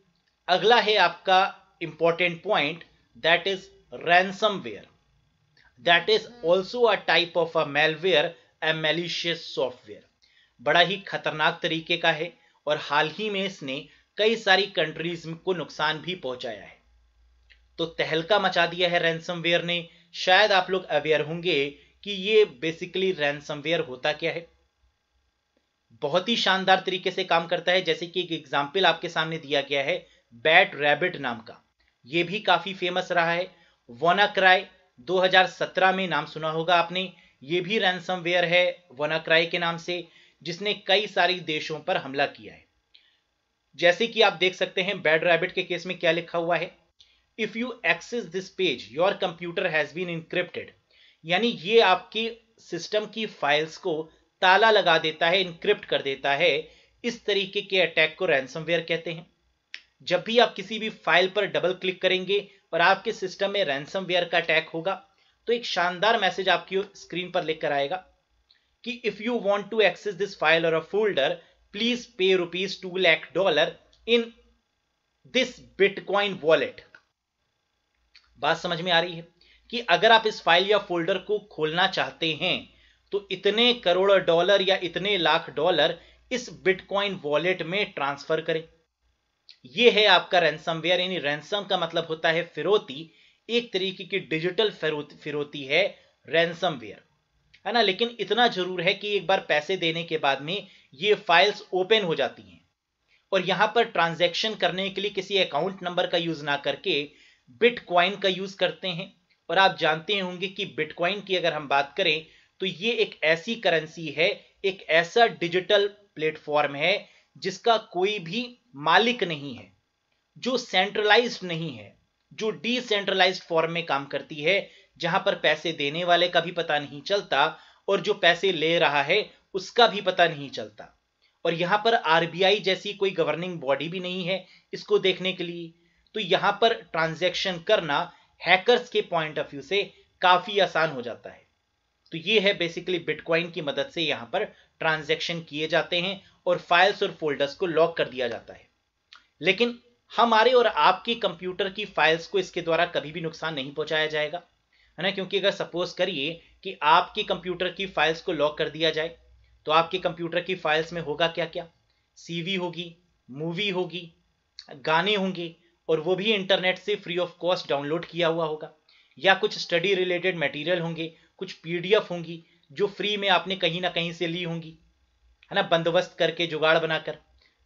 A: अगला है आपका important point that is ware that is also a type of a malware a malicious software बड़ा ही खतरनाक तरीके का है और हाल ही में इसने कई सारी कंट्रीज को नुकसान भी पहुंचाया है तो तहलका मचा दिया है रैनसमवेयर ने शायद आप लोग अवेयर होंगे कि ये बेसिकली रैनसमवेयर होता क्या है बहुत ही शानदार तरीके से काम करता है जैसे कि एक एग्जाम्पल आपके सामने दिया गया है बैट रैबिट नाम का ये भी काफी फेमस रहा है वोना क्राई 2017 में नाम सुना होगा आपने ये भी रैनसमवेयर है वोना क्राई के नाम से जिसने कई सारी देशों पर हमला किया है जैसे कि आप देख सकते हैं बैड रैबिट के केस में क्या लिखा हुआ है if you access this page your computer has been encrypted यानी ये आपकी सिस्टम की फाइल्स को ताला लगा देता है इंक्रिप्ट कर देता है इस तरीके के अटैक को रैनसम कहते हैं जब भी आप किसी भी फाइल पर डबल क्लिक करेंगे और आपके सिस्टम में रैंसमवेयर का अटैक होगा तो एक शानदार मैसेज आपकी स्क्रीन पर लिखकर आएगा कि if you want to access this file और a folder please pay rupees two lakh dollar in this bitcoin wallet बात समझ में आ रही है कि अगर आप इस फाइल या फोल्डर को खोलना चाहते हैं तो इतने करोड़ डॉलर या इतने लाख डॉलर इस बिटकॉइन वॉलेट में ट्रांसफर करें यह है आपका रैंसमवेयर यानी रैंसम का मतलब होता है फिरौती एक तरीके की डिजिटल फिरौती है वेयर है ना लेकिन इतना जरूर है कि एक बार पैसे देने के बाद में ये फाइल्स ओपन हो जाती हैं और यहां पर ट्रांजैक्शन करने के लिए किसी अकाउंट नंबर का यूज ना करके बिटकॉइन का यूज करते हैं और आप जानते होंगे कि बिटकॉइन की अगर हम बात करें तो ये एक ऐसी करेंसी है एक ऐसा डिजिटल प्लेटफॉर्म है जिसका कोई भी मालिक नहीं है जो सेंट्रलाइज्ड नहीं है जो डिसेंट्रलाइज फॉर्म में काम करती है जहां पर पैसे देने वाले का भी पता नहीं चलता और जो पैसे ले रहा है उसका भी पता नहीं चलता और यहां पर आरबीआई जैसी कोई गवर्निंग बॉडी भी नहीं है इसको देखने के लिए तो यहां पर ट्रांजेक्शन करना हैकर्स के पॉइंट ऑफ व्यू से काफी आसान हो जाता है तो ये है बेसिकली बिटकॉइन की मदद से यहां पर ट्रांजेक्शन किए जाते हैं और फाइल्स और फोल्डर्स को लॉक कर दिया जाता है लेकिन हमारे और आपके कंप्यूटर की फाइल्स को इसके द्वारा कभी भी नुकसान नहीं पहुंचाया जाएगा है ना क्योंकि अगर सपोज करिए कि आपके कंप्यूटर की फाइल्स को लॉक कर दिया जाए तो आपके कंप्यूटर की फाइल्स में होगा क्या क्या सीवी होगी मूवी होगी गाने होंगे और वो भी इंटरनेट से फ्री ऑफ कॉस्ट डाउनलोड किया हुआ होगा या कुछ स्टडी रिलेटेड मटेरियल होंगे कुछ पीडीएफ होंगी जो फ्री में आपने कहीं ना कहीं से ली होंगी है ना बंदोबस्त करके जुगाड़ बनाकर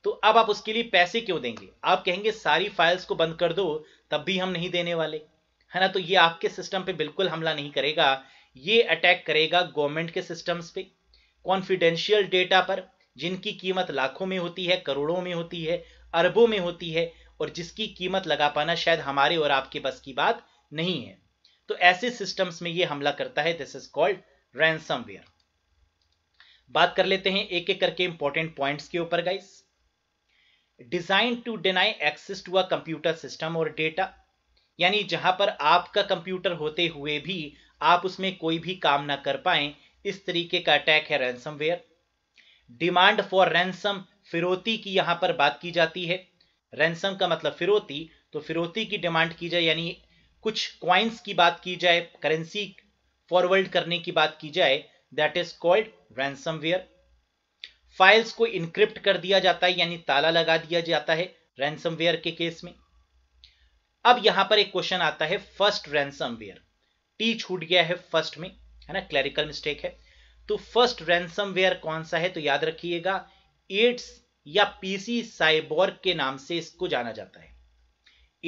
A: तो अब आप उसके लिए पैसे क्यों देंगे आप कहेंगे सारी फाइल्स को बंद कर दो तब भी हम नहीं देने वाले है ना तो ये आपके सिस्टम पे बिल्कुल हमला नहीं करेगा ये अटैक करेगा गवर्नमेंट के सिस्टम्स पे कॉन्फिडेंशियल डेटा पर जिनकी कीमत लाखों में होती है करोड़ों में होती है अरबों में होती है और जिसकी कीमत लगा पाना शायद हमारे और आपके बस की बात नहीं है तो ऐसे सिस्टम्स में ये हमला करता है दिस इज कॉल्ड रैंसमवेयर बात कर लेते हैं एक एक करके इंपॉर्टेंट पॉइंट्स के ऊपर guys design to deny access to a computer system और डेटा यानी जहां पर आपका कंप्यूटर होते हुए भी आप उसमें कोई भी काम ना कर पाए इस तरीके का अटैक है रैंसमवेयर डिमांड फॉर रैनसम फिरौती की यहां पर बात की जाती है रैनसम का मतलब फिरौती तो फिरौती की डिमांड की जाए यानी कुछ क्वाइंस की बात की जाए करेंसी फॉरवर्ड करने की बात की जाए that is called ransomware files को इनक्रिप्ट कर दिया जाता है यानी ताला लगा दिया जाता है रैनसम के केस में अब यहां पर एक क्वेश्चन आता है फर्स्ट वेयर टी छूट गया है फर्स्ट में है ना क्लैरिकल मिस्टेक है तो फर्स्ट वेयर कौन सा है तो याद रखिएगा एट्स या पीसी साइबोर्ग के नाम से इसको जाना जाता है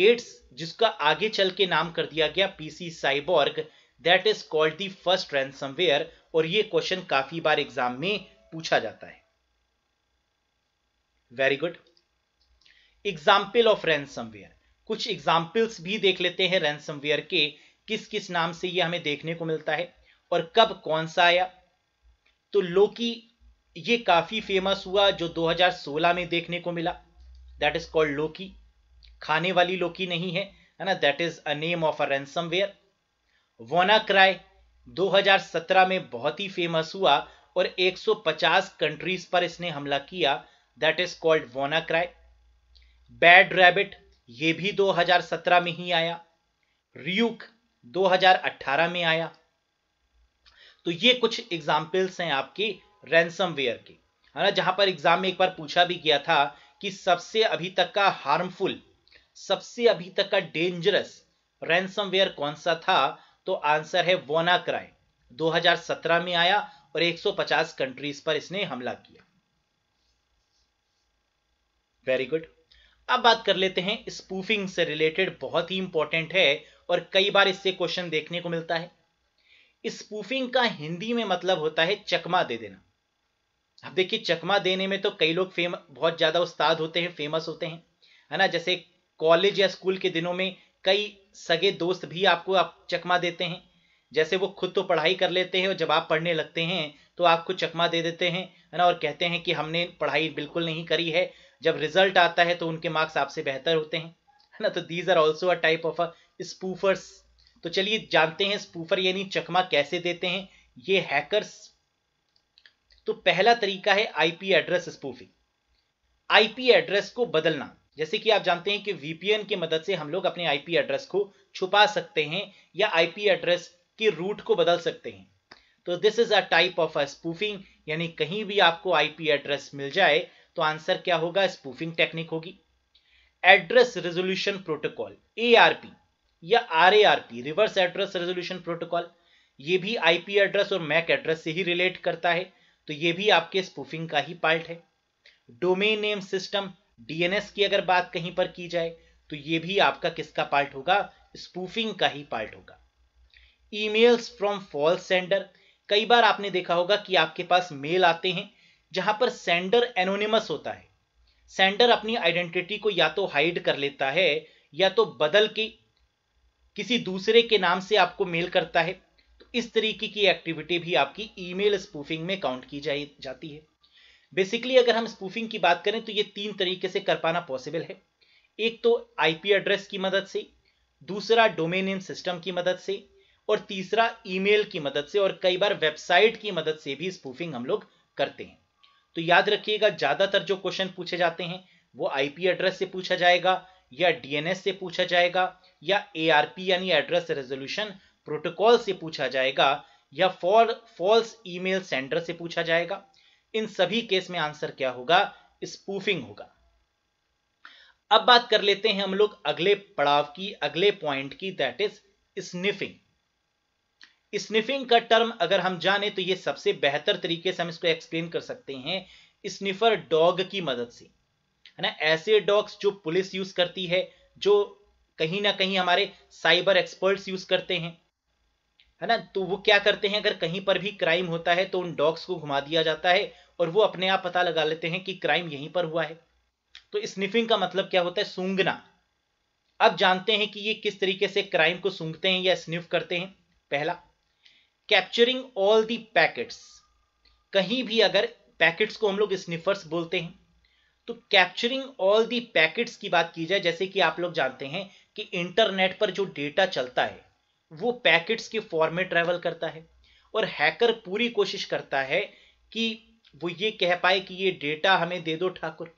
A: एड्स जिसका आगे चल के नाम कर दिया गया PC Cyborg that is called the first ransomware और ये क्वेश्चन काफी बार एग्जाम में पूछा जाता है very good example of ransomware कुछ एग्जाम्पल्स भी देख लेते हैं रैनसमवेयर के किस किस नाम से ये हमें देखने को मिलता है और कब कौन सा आया तो लोकी ये काफ़ी फेमस हुआ जो 2016 में देखने को मिला दैट इज़ कॉल्ड लोकी खाने वाली लोकी नहीं है है ना that is a name of a ransomware WannaCry दो में बहुत ही फेमस हुआ और 150 कंट्रीज पर इसने हमला किया that is called WannaCry bad rabbit ये भी 2017 में ही आया रियूक 2018 में आया तो ये कुछ एग्जाम्पल्स हैं आपके रैनसमवेयर की है ना जहां पर एग्जाम में एक बार पूछा भी गया था कि सबसे अभी तक का हार्मफुल सबसे अभी तक का डेंजरस रैनसमवेयर कौन सा था तो आंसर है वोना क्राइम दो में आया और 150 कंट्रीज पर इसने हमला किया वेरी गुड अब बात कर लेते हैं स्पूफिंग से रिलेटेड बहुत ही इंपॉर्टेंट है और कई बार इससे क्वेश्चन देखने को मिलता है स्पूफिंग का हिंदी में मतलब होता है चकमा दे देना अब देखिए चकमा देने में तो कई लोग फेम बहुत ज़्यादा उस्ताद होते हैं फेमस होते हैं है ना जैसे कॉलेज या स्कूल के दिनों में कई सगे दोस्त भी आपको आप चकमा देते हैं जैसे वो खुद तो पढ़ाई कर लेते हैं और जब आप पढ़ने लगते हैं तो आपको चकमा दे देते हैं है ना और कहते हैं कि हमने पढ़ाई बिल्कुल नहीं करी है जब रिजल्ट आता है तो उनके मार्क्स आपसे बेहतर होते हैं है ना तो these are also a type of a spoofers तो चलिए जानते हैं स्पूफर यानी चकमा कैसे देते हैं ये हैकर्स तो पहला तरीका है IP address spoofing IP address को बदलना जैसे कि आप जानते हैं कि वीपीएन की मदद से हम लोग अपने आईपी एड्रेस को छुपा सकते हैं या आईपी एड्रेस के रूट को बदल सकते हैं तो this is a type of a spoofing यानी कहीं भी आपको आईपी एड्रेस मिल जाए तो आंसर क्या होगा स्पूफिंग टेक्निक होगी एड्रेस रेजोल्यूशन प्रोटोकॉल ए या R reverse address resolution protocol ये भी आईपी एड्रेस और मैक एड्रेस से ही रिलेट करता है तो ये भी आपके स्पूफिंग का ही पार्ट है डोमेन नेम सिस्टम डीएनएस की अगर बात कहीं पर की जाए तो ये भी आपका किसका पार्ट होगा स्पूफिंग का ही पार्ट होगा ईमेल्स फ्रॉम फॉल सेंडर कई बार आपने देखा होगा कि आपके पास मेल आते हैं जहां पर सेंडर एनोनिमस होता है सेंडर अपनी आइडेंटिटी को या तो हाइड कर लेता है या तो बदल के किसी दूसरे के नाम से आपको मेल करता है इस तरीके की एक्टिविटी भी आपकी ईमेल स्पूफिंग में काउंट की जाए जाती है बेसिकली अगर हम स्पूफिंग की बात करें तो ये तीन तरीके से कर पाना पॉसिबल है एक तो आईपी एड्रेस की मदद से दूसरा डोमेन नेम सिस्टम की मदद से और तीसरा ईमेल की मदद से और कई बार वेबसाइट की मदद से भी स्पूफिंग हम लोग करते हैं तो याद रखिएगा ज्यादातर जो क्वेश्चन पूछे जाते हैं वो आईपी एड्रेस से पूछा जाएगा या डीएनएस से पूछा जाएगा या एआरपी यानी एड्रेस रेजोल्यूशन प्रोटोकॉल से पूछा जाएगा या फॉर फॉल्स ईमेल सेंडर से पूछा जाएगा इन सभी केस में आंसर क्या होगा स्पूफिंग होगा अब बात कर लेते हैं हम लोग अगले पड़ाव की अगले पॉइंट की दैट इज स्निफिंग स्निफिंग का टर्म अगर हम जाने तो ये सबसे बेहतर तरीके से हम इसको एक्सप्लेन कर सकते हैं स्निफर डॉग की मदद से है ना ऐसे डॉग्स जो पुलिस यूज करती है जो कहीं ना कहीं हमारे साइबर एक्सपर्ट्स यूज करते हैं है ना तो वो क्या करते हैं अगर कहीं पर भी क्राइम होता है तो उन डॉग्स को घुमा दिया जाता है और वो अपने आप पता लगा लेते हैं कि क्राइम यहीं पर हुआ है तो स्निफिंग का मतलब क्या होता है सूंघना अब जानते हैं कि ये किस तरीके से क्राइम को सूंघते हैं या स्निफ करते हैं पहला कैप्चरिंग ऑल दी पैकेट्स कहीं भी अगर पैकेट्स को हम लोग स्निफर्स बोलते हैं तो कैप्चरिंग ऑल दी पैकेट्स की बात की जाए जैसे कि आप लोग जानते हैं कि इंटरनेट पर जो डेटा चलता है वो पैकेट्स के फॉर्म में ट्रैवल करता है और हैकर पूरी कोशिश करता है कि वो ये कह पाए कि ये डेटा हमें दे दो ठाकुर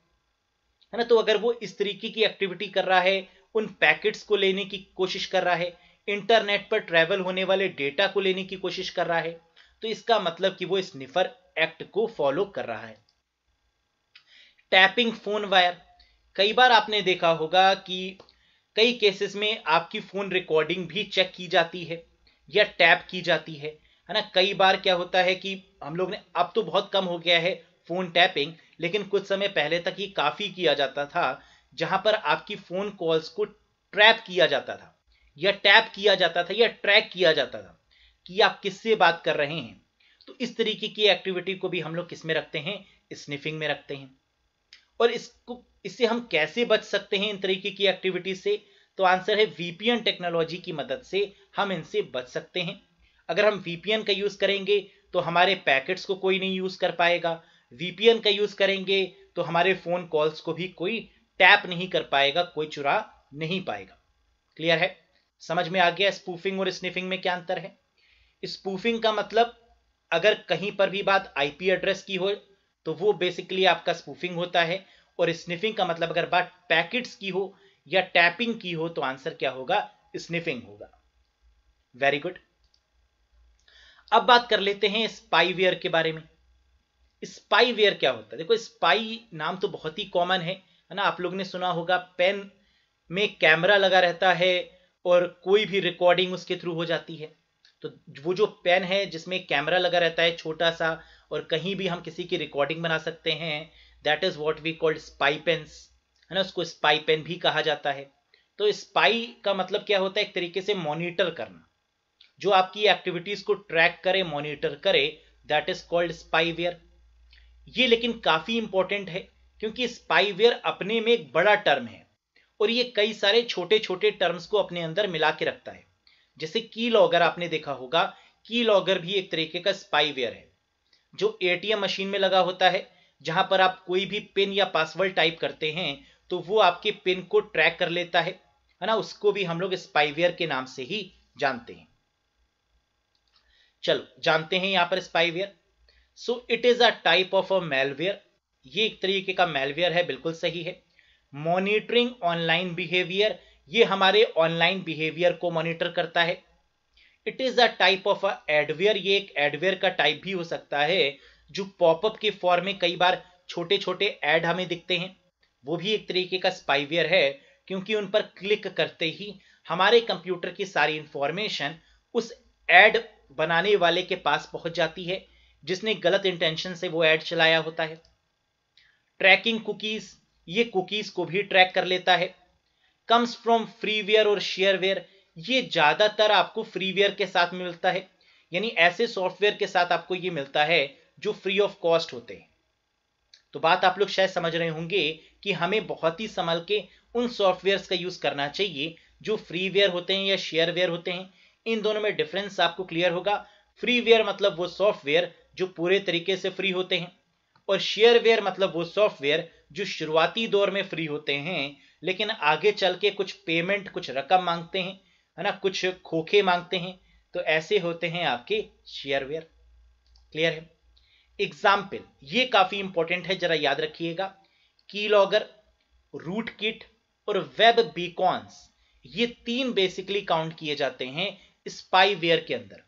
A: है ना तो अगर वो इस तरीके की एक्टिविटी कर रहा है उन पैकेट्स को लेने की कोशिश कर रहा है इंटरनेट पर ट्रैवल होने वाले डेटा को लेने की कोशिश कर रहा है तो इसका मतलब कि वो स्निफर एक्ट को फॉलो कर रहा है टैपिंग फोन वायर कई बार आपने देखा होगा कि कई केसेस में आपकी फोन रिकॉर्डिंग भी चेक की जाती है या टैप की जाती है है ना कई बार क्या होता है कि हम लोग ने अब तो बहुत कम हो गया है फोन टैपिंग लेकिन कुछ समय पहले तक ये काफी किया जाता था जहां पर आपकी फोन कॉल्स को ट्रैप किया जाता था या टैप किया जाता था या ट्रैक किया जाता था कि आप किससे बात कर रहे हैं तो इस तरीके की एक्टिविटी को भी हम लोग किस में रखते हैं स्निफिंग में रखते हैं और इसको इससे हम कैसे बच सकते हैं इन तरीके की एक्टिविटीज से तो आंसर है वीपीएन टेक्नोलॉजी की मदद से हम इनसे बच सकते हैं अगर हम वीपीएन का यूज करेंगे तो हमारे पैकेट्स को कोई नहीं यूज कर पाएगा वीपीएन का यूज करेंगे तो हमारे फोन कॉल्स को भी कोई टैप नहीं कर पाएगा कोई चुरा नहीं पाएगा क्लियर है समझ में आ गया स्पूफिंग और स्निफिंग में क्या अंतर है स्पूफिंग का मतलब अगर कहीं पर भी बात आईपी एड्रेस की हो तो वो बेसिकली आपका स्पूफिंग होता है और स्निफिंग का मतलब अगर बात पैकेट्स की हो या टैपिंग की हो तो आंसर क्या होगा स्निफिंग होगा वेरी गुड अब बात कर लेते हैं स्पाईवेयर के बारे में स्पाईवेयर क्या होता है देखो स्पाई नाम तो बहुत ही कॉमन है है ना आप लोग ने सुना होगा पेन में कैमरा लगा रहता है और कोई भी रिकॉर्डिंग उसके थ्रू हो जाती है तो वो जो पेन है जिसमें कैमरा लगा रहता है छोटा सा और कहीं भी हम किसी की रिकॉर्डिंग बना सकते हैं that is what we called spy pens है ना उसको स्पाई पेन भी कहा जाता है तो स्पाई का मतलब क्या होता है एक तरीके से मॉनिटर करना जो आपकी एक्टिविटीज को ट्रैक करे मॉनिटर करे दैट इज कॉल्ड स्पाईवेयर ये लेकिन काफी इंपॉर्टेंट है क्योंकि स्पाईवेयर अपने में एक बड़ा टर्म है और ये कई सारे छोटे छोटे टर्म्स को अपने अंदर मिला के रखता है जैसे की लॉगर आपने देखा होगा की लॉगर भी एक तरीके का स्पाईवेयर है जो एटीएम मशीन में लगा होता है जहां पर आप कोई भी पिन या पासवर्ड टाइप करते हैं तो वो आपके पिन को ट्रैक कर लेता है है ना उसको भी हम लोग स्पाइवेयर के नाम से ही जानते हैं चलो जानते हैं यहां पर spyware so it is a type of a malware ये एक तरीके का मेलवेयर है बिल्कुल सही है मॉनिटरिंग ऑनलाइन बिहेवियर ये हमारे ऑनलाइन बिहेवियर को मॉनिटर करता है it is a type of a adware ये एक एडवेयर का टाइप भी हो सकता है जो पॉपअप के फॉर्म में कई बार छोटे छोटे एड हमें दिखते हैं वो भी एक तरीके का स्पाइवेयर है क्योंकि उन पर क्लिक करते ही हमारे कंप्यूटर की सारी इंफॉर्मेशन उस एड बनाने वाले के पास पहुंच जाती है जिसने गलत इंटेंशन से वो एड चलाया होता है ट्रैकिंग कुकीज ये कुकीज को भी ट्रैक कर लेता है कम्स फ्रॉम फ्रीवेयर और शेयरवेयर ये ज्यादातर आपको फ्रीवेयर के साथ मिलता है यानी ऐसे सॉफ्टवेयर के साथ आपको ये मिलता है जो फ्री ऑफ कॉस्ट होते हैं तो बात आप लोग शायद समझ रहे होंगे कि हमें बहुत ही संभल के उन सॉफ्टवेयर का यूज करना चाहिए जो फ्रीवेयर होते हैं या शेयरवेयर होते हैं इन दोनों में डिफरेंस आपको क्लियर होगा फ्रीवेयर मतलब वो सॉफ्टवेयर जो पूरे तरीके से फ्री होते हैं और शेयरवेयर मतलब वो सॉफ्टवेयर जो शुरुआती दौर में फ्री होते हैं लेकिन आगे चल के कुछ पेमेंट कुछ रकम मांगते हैं है ना कुछ खोखे मांगते हैं तो ऐसे होते हैं आपके शेयरवेयर क्लियर है एग्जाम्पल ये काफी इंपॉर्टेंट है जरा याद रखिएगा कीलॉगर रूट किट और वेब बीकॉन्स ये तीन बेसिकली काउंट किए जाते हैं स्पाईवेयर के अंदर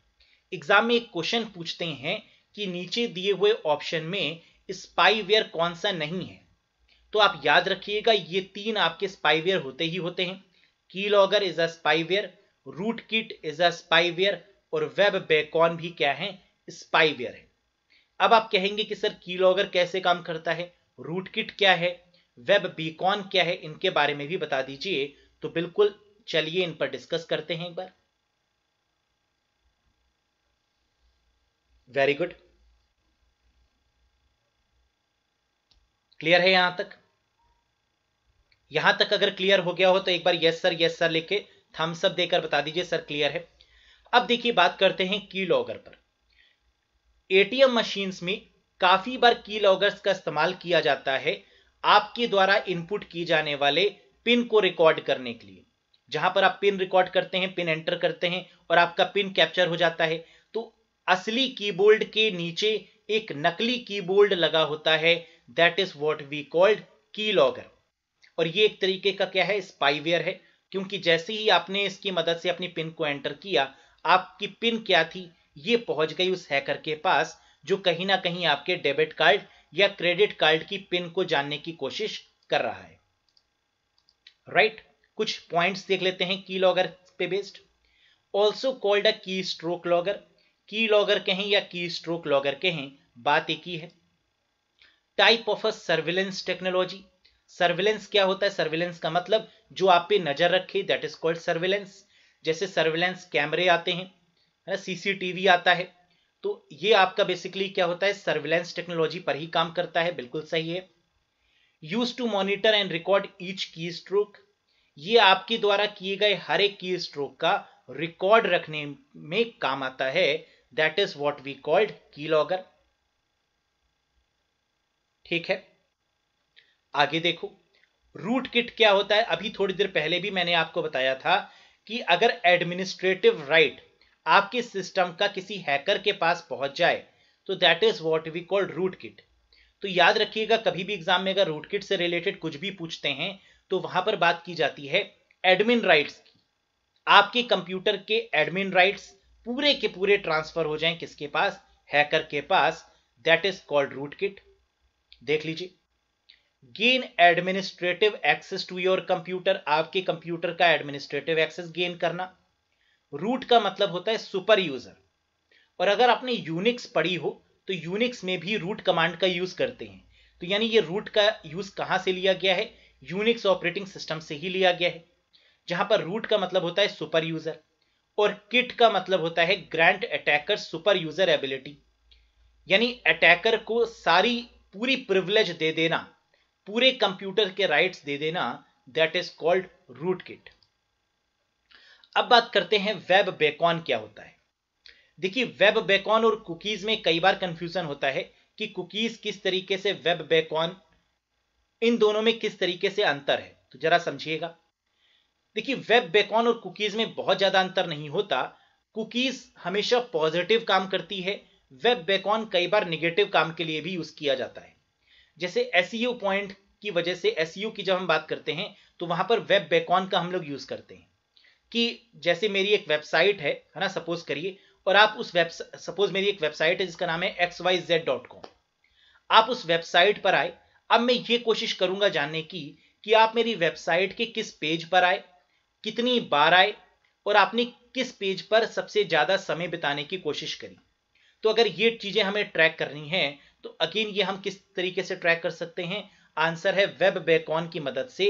A: एग्जाम में एक क्वेश्चन पूछते हैं कि नीचे दिए हुए ऑप्शन में स्पाईवेयर कौन सा नहीं है तो आप याद रखिएगा ये तीन आपके स्पाईवेयर होते ही होते हैं keylogger is a spyware root kit is a spyware और वेब बेकॉन भी क्या है स्पाइवियर है अब आप कहेंगे कि सर कीलॉगर कैसे काम करता है रूट किट क्या है वेब बीकॉन क्या है इनके बारे में भी बता दीजिए तो बिल्कुल चलिए इन पर डिस्कस करते हैं एक बार वेरी गुड क्लियर है यहां तक यहां तक अगर क्लियर हो गया हो तो एक बार यस सर यस सर लिख के थम्स अप देकर बता दीजिए सर क्लियर है अब देखिए बात करते हैं की लॉगर पर एटीएम मशीन्स में काफी बार की लॉगर्स का इस्तेमाल किया जाता है आपके द्वारा इनपुट की जाने वाले पिन को रिकॉर्ड करने के लिए जहां पर आप पिन रिकॉर्ड करते हैं पिन एंटर करते हैं और आपका पिन कैप्चर हो जाता है तो असली कीबोर्ड के नीचे एक नकली कीबोर्ड लगा होता है that is what we called keylogger और ये एक तरीके का क्या है स्पाईवेयर है क्योंकि जैसे ही आपने इसकी मदद से अपनी पिन को एंटर किया आपकी पिन क्या थी ये पहुंच गई उस हैकर के पास जो कहीं ना कहीं आपके डेबिट कार्ड या क्रेडिट कार्ड की पिन को जानने की कोशिश कर रहा है राइट right? कुछ पॉइंट्स देख लेते हैं की लॉगर पे बेस्ड ऑल्सो कॉल्ड अ की स्ट्रोक लॉगर की लॉगर कहें या की स्ट्रोक लॉगर कहें बात एक ही है type of a surveillance technology surveillance क्या होता है सर्विलेंस का मतलब जो आप पे नजर रखे दैट इज कॉल्ड सर्विलेंस जैसे सर्विलेंस कैमरे आते हैं है ना सीसीटीवी आता है तो ये आपका बेसिकली क्या होता है सर्विलेंस टेक्नोलॉजी पर ही काम करता है बिल्कुल सही है use to monitor and record each keystroke ये आपके द्वारा किए गए हर एक की स्ट्रोक का रिकॉर्ड रखने में काम आता है that is what we called keylogger ठीक है आगे देखो रूट किट क्या होता है अभी थोड़ी देर पहले भी मैंने आपको बताया था कि अगर एडमिनिस्ट्रेटिव राइट right आपके सिस्टम का किसी हैकर के पास पहुंच जाए तो that is what we called rootkit तो याद रखिएगा कभी भी एग्जाम में अगर रूट किट से रिलेटेड कुछ भी पूछते हैं तो वहां पर बात की जाती है एडमिन राइट्स की आपके कंप्यूटर के एडमिन राइट्स पूरे के पूरे ट्रांसफर हो जाएं किसके पास हैकर के पास that is called rootkit देख लीजिए gain administrative access to your computer आपके कंप्यूटर का एडमिनिस्ट्रेटिव एक्सेस गेन करना रूट का मतलब होता है सुपर यूजर और अगर आपने यूनिक्स पढ़ी हो तो यूनिक्स में भी रूट कमांड का यूज करते हैं तो यानी ये रूट का यूज कहां से लिया गया है यूनिक्स ऑपरेटिंग सिस्टम से ही लिया गया है जहां पर रूट का मतलब होता है सुपर यूजर और किट का मतलब होता है grant attacker super user ability यानी अटैकर को सारी पूरी प्रिवलेज दे देना पूरे कंप्यूटर के राइट्स दे देना that is called rootkit अब बात करते हैं वेब बेकॉन क्या होता है देखिए वेब बेकॉन और कुकीज में कई बार कंफ्यूजन होता है कि कुकीज किस तरीके से वेब बेकॉन इन दोनों में किस तरीके से अंतर है तो जरा समझिएगा देखिए वेब बेकॉन और कुकीज में बहुत ज्यादा अंतर नहीं होता कुकीज हमेशा पॉजिटिव काम करती है वेब बेकॉन कई बार निगेटिव काम के लिए भी यूज किया जाता है जैसे एस पॉइंट e की वजह से एस e की जब हम बात करते हैं तो वहां पर वेब बेकॉन का हम लोग यूज करते हैं कि जैसे मेरी एक वेबसाइट है है ना सपोज करिए और आप उस वेब सपोज मेरी एक वेबसाइट है जिसका नाम है X Y Z dot com आप उस वेबसाइट पर आए अब मैं ये कोशिश करूंगा जानने की कि आप मेरी वेबसाइट के किस पेज पर आए कितनी बार आए और आपने किस पेज पर सबसे ज़्यादा समय बिताने की कोशिश करी तो अगर ये चीज़ें हमें ट्रैक करनी है तो अगेन ये हम किस तरीके से ट्रैक कर सकते हैं आंसर है वेब बेकॉन की मदद से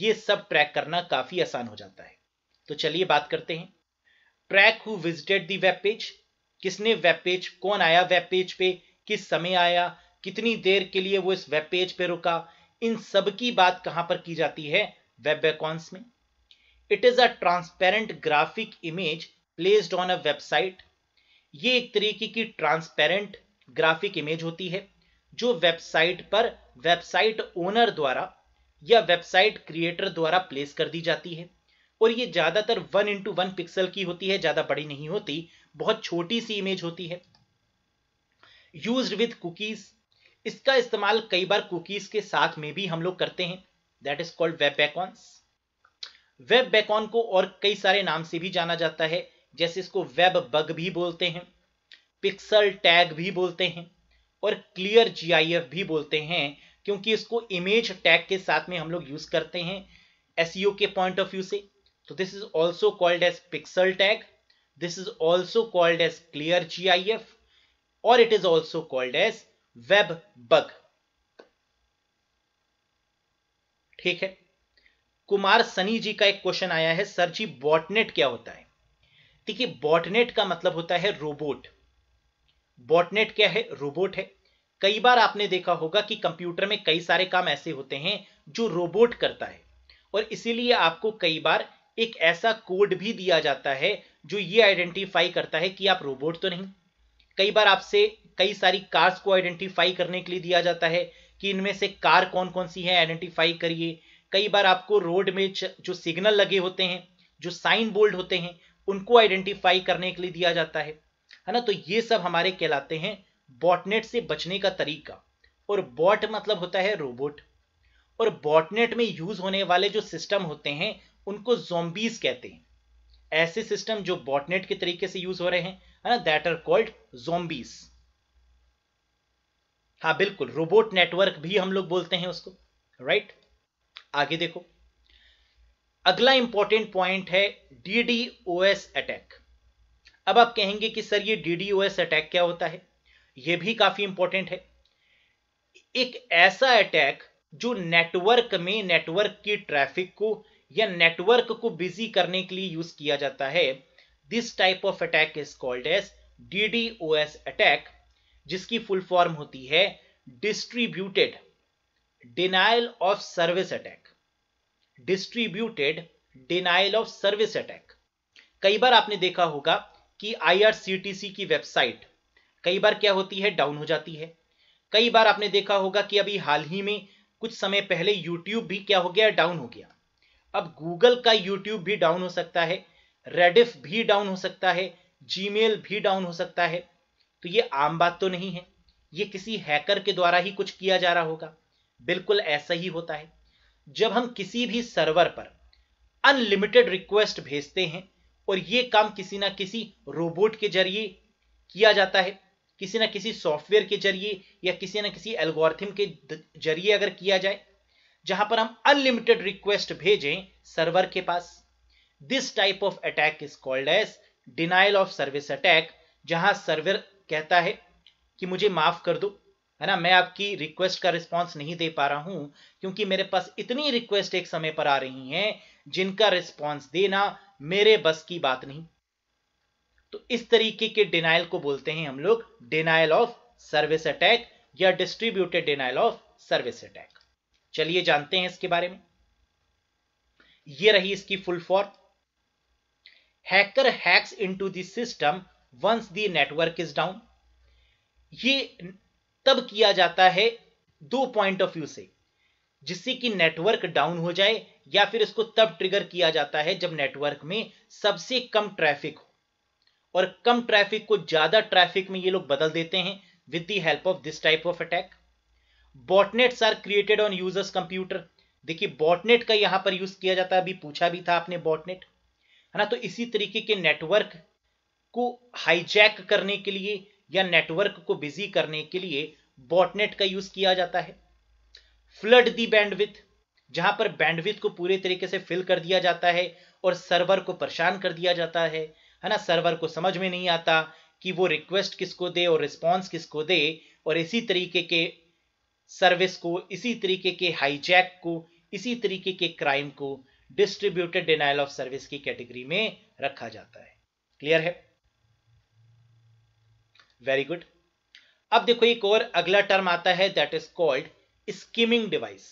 A: ये सब ट्रैक करना काफी आसान हो जाता है तो चलिए बात करते हैं track who visited the web page किसने वेब पेज कौन आया वेब पेज पे किस समय आया कितनी देर के लिए वो इस वेब पेज पे रुका इन सब की बात कहां पर की जाती है वेब बेकॉन्स में it is a transparent graphic image placed on a website ये एक तरीके की ट्रांसपेरेंट ग्राफिक इमेज होती है जो वेबसाइट पर वेबसाइट ओनर द्वारा या वेबसाइट क्रिएटर द्वारा प्लेस कर दी जाती है और ये ज़्यादातर वन इंटू वन पिक्सल की होती है ज़्यादा बड़ी नहीं होती बहुत छोटी सी इमेज होती है यूज विथ कुकीज इसका इस्तेमाल कई बार कुकीज के साथ में भी हम लोग करते हैं that is called web beacons web beacon को और कई सारे नाम से भी जाना जाता है जैसे इसको वेब बग भी बोलते हैं पिक्सल टैग भी बोलते हैं और क्लियर जी भी बोलते हैं क्योंकि इसको इमेज टैग के साथ में हम लोग यूज करते हैं एस e के पॉइंट ऑफ व्यू से तो this is also called as pixel tag this is also called as clear G और it is also called as web bug ठीक है कुमार सनी जी का एक क्वेश्चन आया है सर जी बॉटनेट क्या होता है देखिए बॉटनेट का मतलब होता है रोबोट बॉटनेट क्या है रोबोट है कई बार आपने देखा होगा कि कंप्यूटर में कई सारे काम ऐसे होते हैं जो रोबोट करता है और इसीलिए आपको कई बार एक ऐसा कोड भी दिया जाता है जो ये आइडेंटिफाई करता है कि आप रोबोट तो नहीं कई बार आपसे कई सारी कार्स को आइडेंटिफाई करने के लिए दिया जाता है कि इनमें से कार कौन कौन सी है आइडेंटिफाई करिए कई बार आपको रोड में जो सिग्नल लगे होते हैं जो साइन बोर्ड होते हैं उनको आइडेंटिफाई करने के लिए दिया जाता है है ना तो ये सब हमारे कहलाते हैं बॉटनेट से बचने का तरीका और बॉट मतलब होता है रोबोट और बॉटनेट में यूज होने वाले जो सिस्टम होते हैं उनको जोम्बीज कहते हैं ऐसे सिस्टम जो बॉटनेट के तरीके से यूज हो रहे हैं है ना दैट आर कॉल्ड जोम्बीज हाँ बिल्कुल रोबोट नेटवर्क भी हम लोग बोलते हैं उसको राइट right? आगे देखो अगला इंपॉर्टेंट पॉइंट है डीडीओएस अटैक अब आप कहेंगे कि सर ये डीडीओएस अटैक क्या होता है ये भी काफी इंपॉर्टेंट है एक ऐसा अटैक जो नेटवर्क में नेटवर्क की ट्रैफिक को या नेटवर्क को बिजी करने के लिए यूज किया जाता है this type of attack is called as DDoS attack जिसकी फुल फॉर्म होती है distributed denial of service attack distributed denial of service attack कई बार आपने देखा होगा कि आईआरसीटीसी की वेबसाइट कई बार क्या होती है डाउन हो जाती है कई बार आपने देखा होगा कि अभी हाल ही में कुछ समय पहले यूट्यूब भी क्या हो गया डाउन हो गया अब गूगल का यूट्यूब भी डाउन हो सकता है रेडिफ भी डाउन हो सकता है जीमेल भी डाउन हो सकता है तो ये आम बात तो नहीं है ये किसी हैकर के द्वारा ही कुछ किया जा रहा होगा बिल्कुल ऐसा ही होता है जब हम किसी भी सर्वर पर अनलिमिटेड रिक्वेस्ट भेजते हैं और ये काम किसी ना किसी रोबोट के जरिए किया जाता है किसी ना किसी सॉफ्टवेयर के जरिए या किसी ना किसी एल्गोरिथम के जरिए अगर किया जाए जहां पर हम अनलिमिटेड रिक्वेस्ट भेजें सर्वर के पास this type of attack is called as denial of service attack जहां सर्वर कहता है कि मुझे माफ कर दो है ना मैं आपकी रिक्वेस्ट का रिस्पांस नहीं दे पा रहा हूं क्योंकि मेरे पास इतनी रिक्वेस्ट एक समय पर आ रही हैं जिनका रिस्पांस देना मेरे बस की बात नहीं तो इस तरीके के डिनाइल को बोलते हैं हम लोग डिनाइल ऑफ सर्विस अटैक या distributed denial of service attack चलिए जानते हैं इसके बारे में ये रही इसकी full form hacker hacks into to system once the network is down ये तब किया जाता है दो पॉइंट ऑफ व्यू से जिससे कि नेटवर्क डाउन हो जाए या फिर इसको तब ट्रिगर किया जाता है जब नेटवर्क में सबसे कम ट्रैफिक हो और कम ट्रैफिक को ज्यादा ट्रैफिक में ये लोग बदल देते हैं with the help of this type of attack botnets are created on users computer देखिए बॉटनेट का यहां पर यूज किया जाता है अभी पूछा भी था आपने बॉटनेट है ना तो इसी तरीके के नेटवर्क को हाईजैक करने के लिए या नेटवर्क को बिजी करने के लिए बॉटनेट का यूज किया जाता है फ्लड दी बैंडविथ जहां पर बैंडविथ को पूरे तरीके से फिल कर दिया जाता है और सर्वर को परेशान कर दिया जाता है है ना सर्वर को समझ में नहीं आता कि वो रिक्वेस्ट किसको दे और रिस्पॉन्स किसको दे और इसी तरीके के सर्विस को इसी तरीके के हाईजैक को इसी तरीके के क्राइम को डिस्ट्रीब्यूटेड डिनाइल ऑफ सर्विस की कैटेगरी में रखा जाता है क्लियर है वेरी गुड अब देखो एक और अगला टर्म आता है that is called skimming device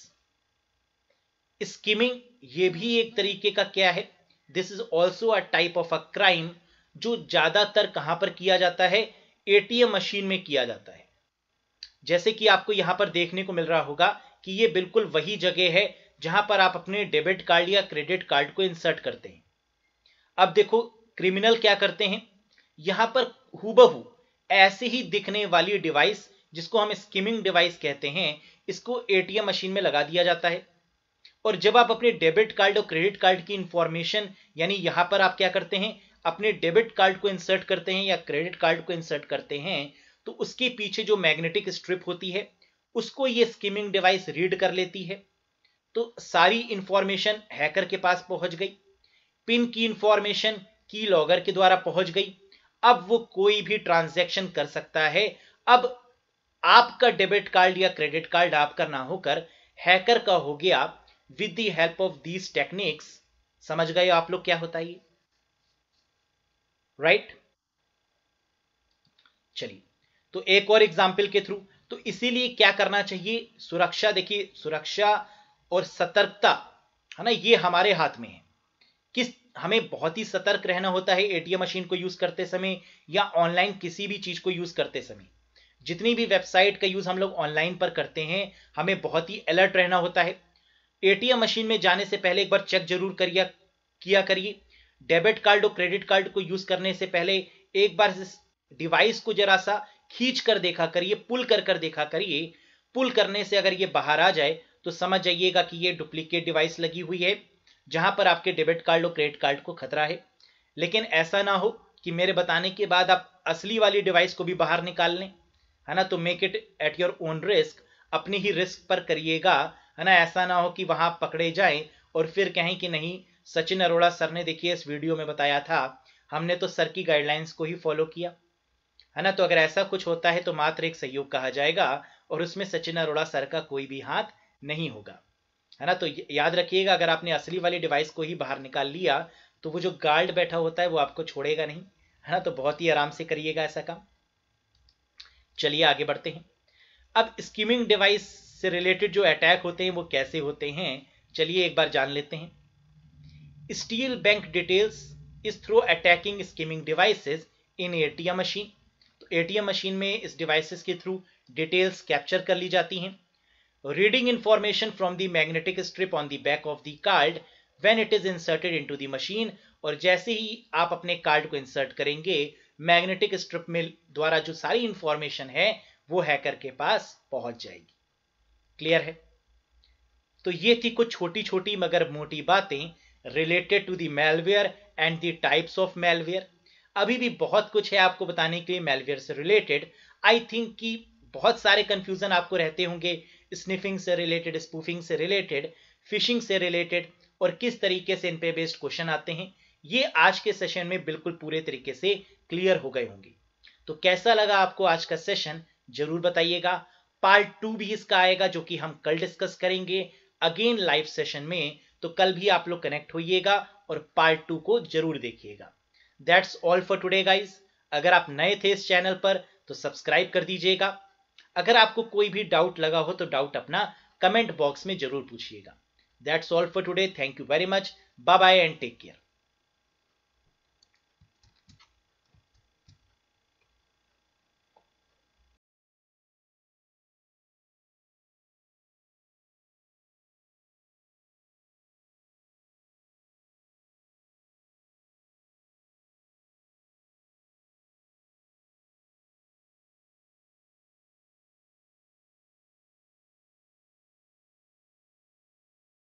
A: skimming ये भी एक तरीके का क्या है this is also a type of a crime जो ज्यादातर कहां पर किया जाता है एटीएम मशीन में किया जाता है जैसे कि आपको यहां पर देखने को मिल रहा होगा कि ये बिल्कुल वही जगह है जहां पर आप अपने डेबिट कार्ड या क्रेडिट कार्ड को इंसर्ट करते हैं अब देखो क्रिमिनल क्या करते हैं यहां पर हुबहू ऐसे ही दिखने वाली डिवाइस जिसको हम स्किमिंग डिवाइस कहते हैं इसको एटीएम मशीन में लगा दिया जाता है और जब आप अपने डेबिट कार्ड और क्रेडिट कार्ड की इंफॉर्मेशन यानी यहां पर आप क्या करते हैं अपने डेबिट कार्ड को इंसर्ट करते हैं या क्रेडिट कार्ड को इंसर्ट करते हैं तो उसके पीछे जो मैग्नेटिक स्ट्रिप होती है उसको ये स्कीमिंग डिवाइस रीड कर लेती है तो सारी इंफॉर्मेशन हैकर के पास पहुंच गई पिन की इंफॉर्मेशन की लॉगर के द्वारा पहुंच गई अब वो कोई भी ट्रांजेक्शन कर सकता है अब आपका डेबिट कार्ड या क्रेडिट कार्ड आपका ना होकर हैकर का हो गया आप with the help of these techniques समझ गए आप लोग क्या होता है राइट right? चलिए तो एक और एग्जाम्पल के थ्रू तो इसीलिए क्या करना चाहिए सुरक्षा देखिए सुरक्षा और सतर्कता है ना ये हमारे हाथ में है किस हमें बहुत ही सतर्क रहना होता है एटीएम मशीन को यूज करते समय या ऑनलाइन किसी भी चीज को यूज करते समय जितनी भी वेबसाइट का यूज हम लोग ऑनलाइन पर करते हैं हमें बहुत ही अलर्ट रहना होता है एटीएम मशीन में जाने से पहले एक बार चेक जरूर करिया किया करिए डेबिट कार्ड और क्रेडिट कार्ड को यूज करने से पहले एक बार डिवाइस को जरा सा खींच कर देखा करिए पुल कर कर देखा करिए पुल करने से अगर ये बाहर आ जाए तो समझ जाइएगा कि ये डुप्लीकेट डिवाइस लगी हुई है जहां पर आपके डेबिट कार्ड और क्रेडिट कार्ड को खतरा है लेकिन ऐसा ना हो कि मेरे बताने के बाद आप असली वाली डिवाइस को भी बाहर निकाल लें है ना तो make it at your own risk अपनी ही रिस्क पर करिएगा है ना ऐसा ना हो कि वहां पकड़े जाए और फिर कहें कि नहीं सचिन अरोड़ा सर ने देखिए इस वीडियो में बताया था हमने तो सर की गाइडलाइंस को ही फॉलो किया है ना तो अगर ऐसा कुछ होता है तो मात्र एक सहयोग कहा जाएगा और उसमें सचिन अरोड़ा सर का कोई भी हाथ नहीं होगा है ना तो याद रखिएगा अगर आपने असली वाली डिवाइस को ही बाहर निकाल लिया तो वो जो गार्ड बैठा होता है वो आपको छोड़ेगा नहीं है ना तो बहुत ही आराम से करिएगा ऐसा काम चलिए आगे बढ़ते हैं अब स्कीमिंग डिवाइस से रिलेटेड जो अटैक होते हैं वो कैसे होते हैं चलिए एक बार जान लेते हैं steal bank details is through attacking skimming devices in ATM machine तो एटीएम मशीन में इस डिवाइसेस के थ्रू डिटेल्स कैप्चर कर ली जाती हैं reading information from the magnetic strip on the back of the card when it is inserted into the machine और जैसे ही आप अपने कार्ड को इंसर्ट करेंगे मैग्नेटिक स्ट्रिप में द्वारा जो सारी इंफॉर्मेशन है वो हैकर के पास पहुंच जाएगी क्लियर है तो ये थी कुछ छोटी छोटी मगर मोटी बातें related to the malware and the types of malware अभी भी बहुत कुछ है आपको बताने के लिए मेलवेयर से रिलेटेड आई थिंक कि बहुत सारे कंफ्यूजन आपको रहते होंगे स्निफिंग से रिलेटेड स्पूफिंग से रिलेटेड फिशिंग से रिलेटेड और किस तरीके से इन पे बेस्ड क्वेश्चन आते हैं ये आज के सेशन में बिल्कुल पूरे तरीके से क्लियर हो गए होंगे तो कैसा लगा आपको आज का सेशन जरूर बताइएगा पार्ट टू भी इसका आएगा जो कि हम कल डिस्कस करेंगे अगेन लाइव सेशन में तो कल भी आप लोग कनेक्ट होइएगा और पार्ट टू को जरूर देखिएगा that's all for today guys अगर आप नए थे इस चैनल पर तो सब्सक्राइब कर दीजिएगा अगर आपको कोई भी डाउट लगा हो तो डाउट अपना कमेंट बॉक्स में जरूर पूछिएगा that's all for today thank you very much bye bye and take care